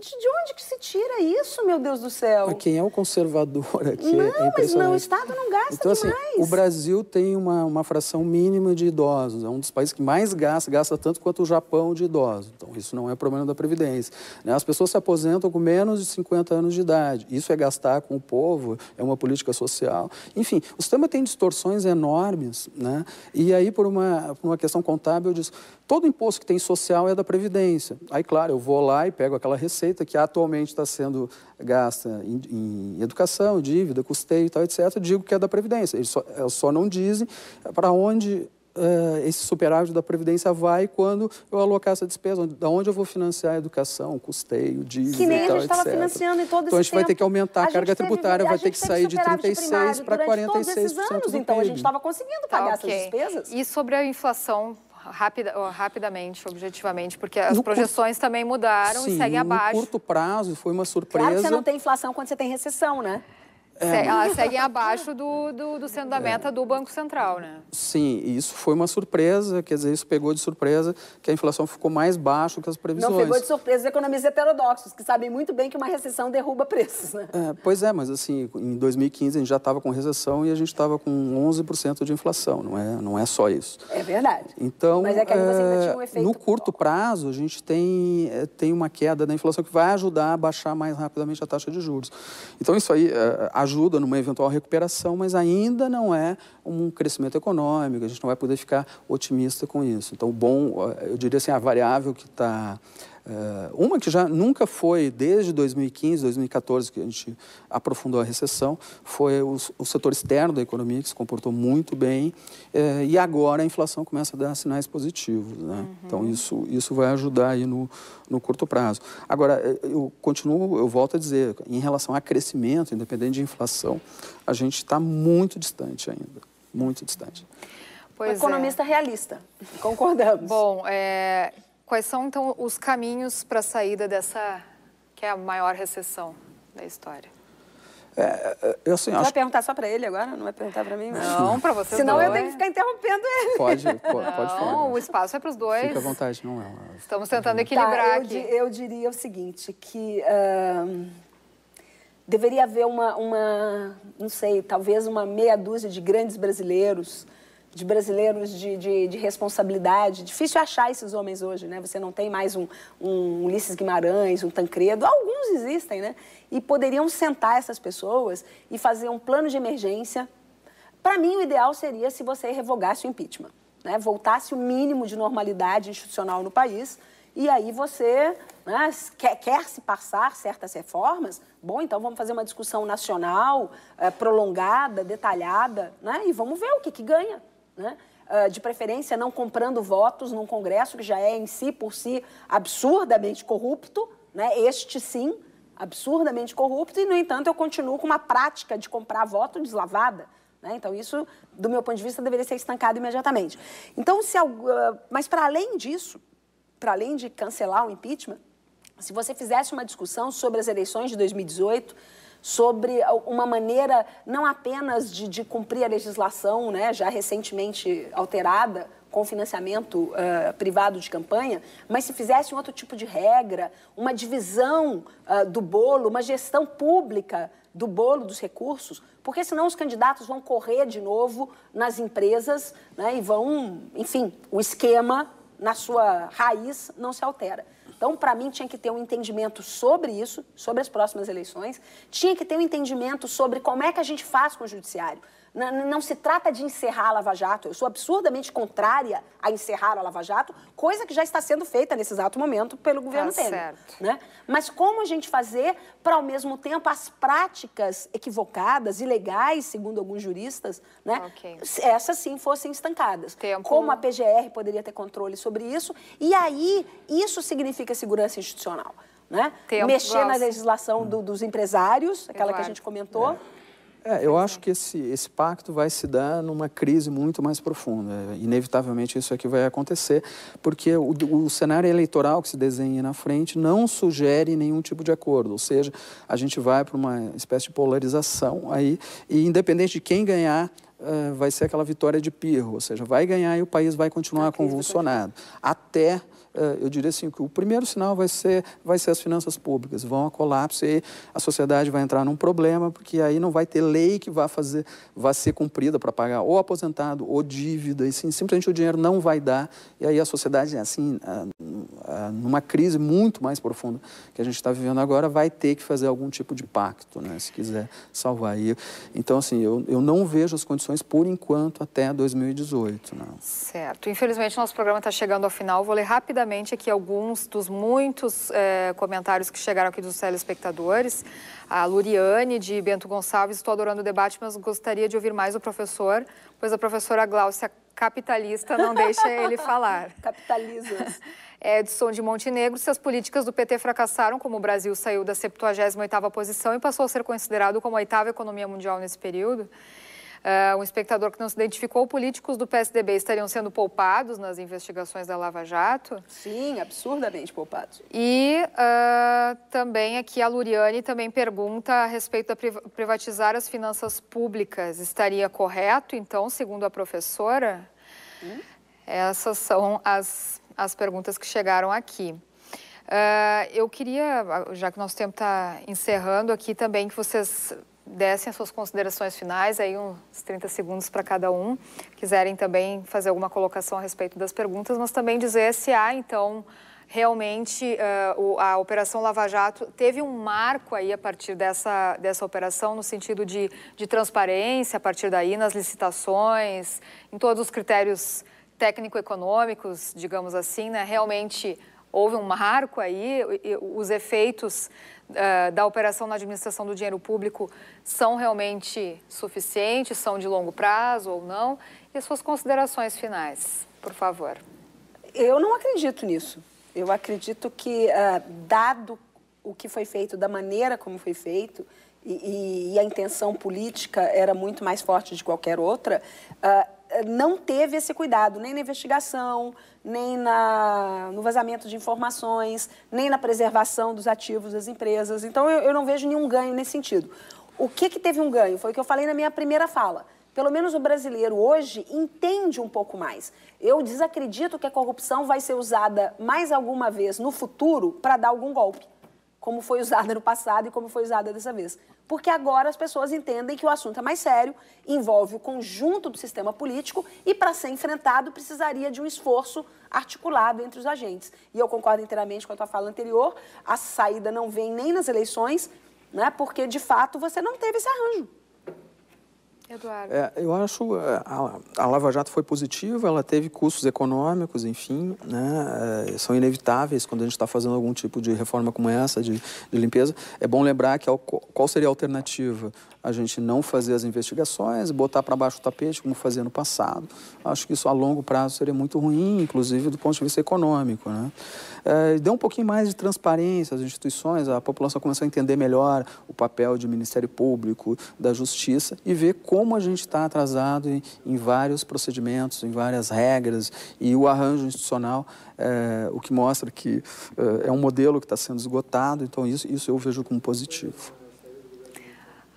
de onde que se tira isso, meu Deus do céu? quem é o conservador aqui? É não, é mas não, o Estado não gasta então, assim, demais. Assim, o Brasil tem uma, uma fração mínima de idosos. É um dos países que mais gasta, gasta tanto quanto o Japão de idosos. Então, isso não é problema da Previdência. Né? As pessoas se aposentam com menos de 50 anos de idade. Isso é gastar com o povo, é uma política social. Enfim, o sistema tem distorções enormes. Né? E aí, por uma, por uma questão contábil, eu disse, Todo imposto que tem social é da Previdência. Aí, claro, eu vou lá e pego aquela receita que atualmente está sendo gasta em, em, educação, dívida, custeio e tal, etc., digo que é da Previdência. Eles só, eles só não dizem para onde uh, esse superávit da Previdência vai quando eu alocar essa despesa, da onde eu vou financiar a educação, custeio, dívida Que nem tal, a gente estava financiando em todo esse Então, a gente tempo. vai ter que aumentar a, a carga teve, tributária, a vai ter que sair de 36% para 46% anos, do PIB. Então, a gente estava conseguindo pagar tá, okay. essas despesas. E sobre a inflação Rapida, rapidamente, objetivamente, porque as no projeções cur... também mudaram sim, e seguem abaixo. no curto prazo foi uma surpresa. Claro que você não tem inflação quando você tem recessão, né? É, elas seguem abaixo do, do, do centro da é. meta é, do Banco Central, né? Sim, isso foi uma surpresa, quer dizer, isso pegou de surpresa que a inflação ficou mais baixa que as previsões. Não pegou de surpresa os economistas heterodoxos, que sabem muito bem que uma recessão derruba preços, né? É, pois é, mas assim, em 2015 a gente já estava com recessão e a gente estava com 11% de inflação, não é, não é só isso. É verdade. Então, mas é que você assim ainda tinha um é, efeito... No curto prazo, a gente tem, é, tem uma queda da inflação que vai ajudar a baixar mais rapidamente a taxa de juros. Então, isso aí... A ajuda numa eventual recuperação, mas ainda não é um crescimento econômico, a gente não vai poder ficar otimista com isso. Então, bom, eu diria assim, a variável que está é, uma que já nunca foi, desde 2015, 2014, que a gente aprofundou a recessão, foi o, o setor externo da economia, que se comportou muito bem, é, e agora a inflação começa a dar sinais positivos. Né? Uhum. Então, isso, isso vai ajudar aí no, no curto prazo. Agora, é, eu continuo, eu volto a dizer, em relação a crescimento, independente de inflação, a gente está muito distante ainda, muito distante. Pois um economista é. realista. Concordamos. Bom, é, Quais são, então, os caminhos para a saída dessa, que é a maior recessão da história? É, é eu, assim, você acho... vai perguntar só para ele agora? Não vai perguntar para mim? Mas... Não, para você Senão dois. eu tenho que ficar interrompendo ele. Pode, pode, não, falar. Não, o espaço é para os dois. Fica à vontade, não é? Estamos tentando tá, equilibrar tá, eu, aqui. Eu diria o seguinte, que uh, deveria haver uma, uma, não sei, talvez uma meia dúzia de grandes brasileiros de brasileiros de, de, de, responsabilidade. Difícil achar esses homens hoje, né? Você não tem mais um, um Ulisses Guimarães, um Tancredo, alguns existem, né? E poderiam sentar essas pessoas e fazer um plano de emergência. Para mim, o ideal seria se você revogasse o impeachment, né? Voltasse o mínimo de normalidade institucional no país e aí você né, quer, quer, se passar certas reformas, bom, então vamos fazer uma discussão nacional, eh, prolongada, detalhada, né, e vamos ver o que, que ganha né? Ah, de preferência não comprando votos num Congresso que já é em si por si absurdamente corrupto, né? este sim, absurdamente corrupto, e no entanto eu continuo com uma prática de comprar voto deslavada. Né? Então isso, do meu ponto de vista, deveria ser estancado imediatamente. Então, se, algo, ah, mas para além disso, para além de cancelar o impeachment, se você fizesse uma discussão sobre as eleições de 2018 sobre uma maneira não apenas de, de cumprir a legislação, né, já recentemente alterada, com financiamento uh, privado de campanha, mas se fizesse um outro tipo de regra, uma divisão uh, do bolo, uma gestão pública do bolo dos recursos, porque senão os candidatos vão correr de novo nas empresas né, e vão, enfim, o esquema na sua raiz não se altera. Então, para mim, tinha que ter um entendimento sobre isso, sobre as próximas eleições, tinha que ter um entendimento sobre como é que a gente faz com o judiciário. Não, se trata de encerrar a Lava Jato. Eu sou absurdamente contrária a encerrar a Lava Jato, coisa que já está sendo feita nesse exato momento pelo tá governo tá Temer. Né? Mas como a gente fazer para, ao mesmo tempo, as práticas equivocadas, ilegais, segundo alguns juristas, né? Okay. essas sim fossem estancadas. Tempo. Como a PGR poderia ter controle sobre isso? E aí, isso significa segurança institucional. Né? Tempo. Mexer Nossa. na legislação do, dos empresários, aquela Eduardo. que a gente comentou. É é, eu acho que esse, esse pacto vai se dar numa crise muito mais profunda. Inevitavelmente isso aqui vai acontecer, porque o, o cenário eleitoral que se desenha na frente não sugere nenhum tipo de acordo. Ou seja, a gente vai para uma espécie de polarização aí, e independente de quem ganhar, eh, vai ser aquela vitória de pirro, ou seja, vai ganhar e o país vai continuar convulsionado. Até eh, eu diria assim, que o primeiro sinal vai ser, vai ser as finanças públicas, vão a colapso e a sociedade vai entrar num problema, porque aí não vai ter lei que vá, fazer, vá ser cumprida para pagar ou aposentado ou dívida, e sim, simplesmente o dinheiro não vai dar, e aí a sociedade, assim, numa crise muito mais profunda que a gente está vivendo agora, vai ter que fazer algum tipo de pacto, né, se quiser salvar. E, então, assim, eu, eu não vejo as condições por enquanto até 2018. Certo. Infelizmente, nosso programa está chegando ao final, vou ler rapidamente rapidamente aqui alguns dos muitos é, comentários que chegaram aqui dos telespectadores. A Luriane, de Bento Gonçalves, estou adorando o debate, mas gostaria de ouvir mais o professor, pois a professora Gláucia capitalista não deixa ele falar. *laughs* Capitalistas. *laughs* Edson de Montenegro, se as políticas do PT fracassaram, como o Brasil saiu da 78ª posição e passou a ser considerado como a oitava economia mundial nesse período, Uh, um espectador que não se identificou, políticos do PSDB estariam sendo poupados nas investigações da Lava Jato? Sim, absurdamente poupados. E uh, também aqui a Luriane também pergunta a respeito da privatizar as finanças públicas. Estaria correto, então, segundo a professora? Hum? Essas são as, as perguntas que chegaram aqui. Uh, eu queria, já que nosso tempo está encerrando aqui também, que vocês dessem as suas considerações finais, aí uns 30 segundos para cada um. Quiserem também fazer alguma colocação a respeito das perguntas, mas também dizer se há, então, realmente uh, a Operação Lava Jato teve um marco aí a partir dessa, dessa operação, no sentido de, de transparência, a partir daí nas licitações, em todos os critérios técnico-econômicos, digamos assim, né? Realmente houve um marco aí, os efeitos eh, da operação na administração do dinheiro público são realmente suficientes, são de longo prazo ou não? E suas considerações finais, por favor. Eu não acredito nisso. Eu acredito que, uh, dado o que foi feito, da maneira como foi feito, e, e, a intenção política era muito mais forte de qualquer outra, uh, não teve esse cuidado, nem na investigação, nem na, no vazamento de informações, nem na preservação dos ativos das empresas. Então, eu, eu não vejo nenhum ganho nesse sentido. O que, que teve um ganho? Foi o que eu falei na minha primeira fala pelo menos o brasileiro hoje entende um pouco mais. Eu desacredito que a corrupção vai ser usada mais alguma vez no futuro para dar algum golpe, como foi usada no passado e como foi usada dessa vez porque agora as pessoas entendem que o assunto é mais sério, envolve o conjunto do sistema político e, para ser enfrentado, precisaria de um esforço articulado entre os agentes. E eu concordo inteiramente com a tua fala anterior: a saída não vem nem nas eleições, né, porque de fato você não teve esse arranjo. Eduardo. É, eu acho é, a, a Lava Jato foi positiva, ela teve custos econômicos, enfim, né, é, são inevitáveis quando a gente está fazendo algum tipo de reforma como essa, de, de limpeza. É bom lembrar que é qual seria a alternativa? a gente não fazer as investigações, botar para baixo o tapete, como fazia no passado. Acho que isso a longo prazo seria muito ruim, inclusive do ponto de vista econômico. Né? É, deu um pouquinho mais de transparência às instituições, a população começou a entender melhor o papel do Ministério Público, da Justiça e ver como a gente está atrasado em, em vários procedimentos, em várias regras e o arranjo institucional é, o que mostra que é, é um modelo que está sendo esgotado, então isso, isso eu vejo como positivo.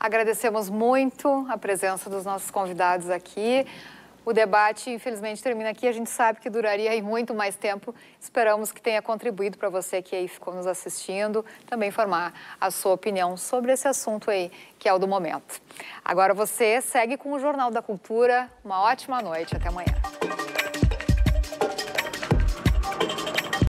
Agradecemos muito a presença dos nossos convidados aqui. O debate, infelizmente, termina aqui. A gente sabe que duraria aí muito mais tempo. Esperamos que tenha contribuído para você que aí ficou nos assistindo, também formar a sua opinião sobre esse assunto aí, que é o do momento. Agora você segue com o Jornal da Cultura. Uma ótima noite. Até amanhã.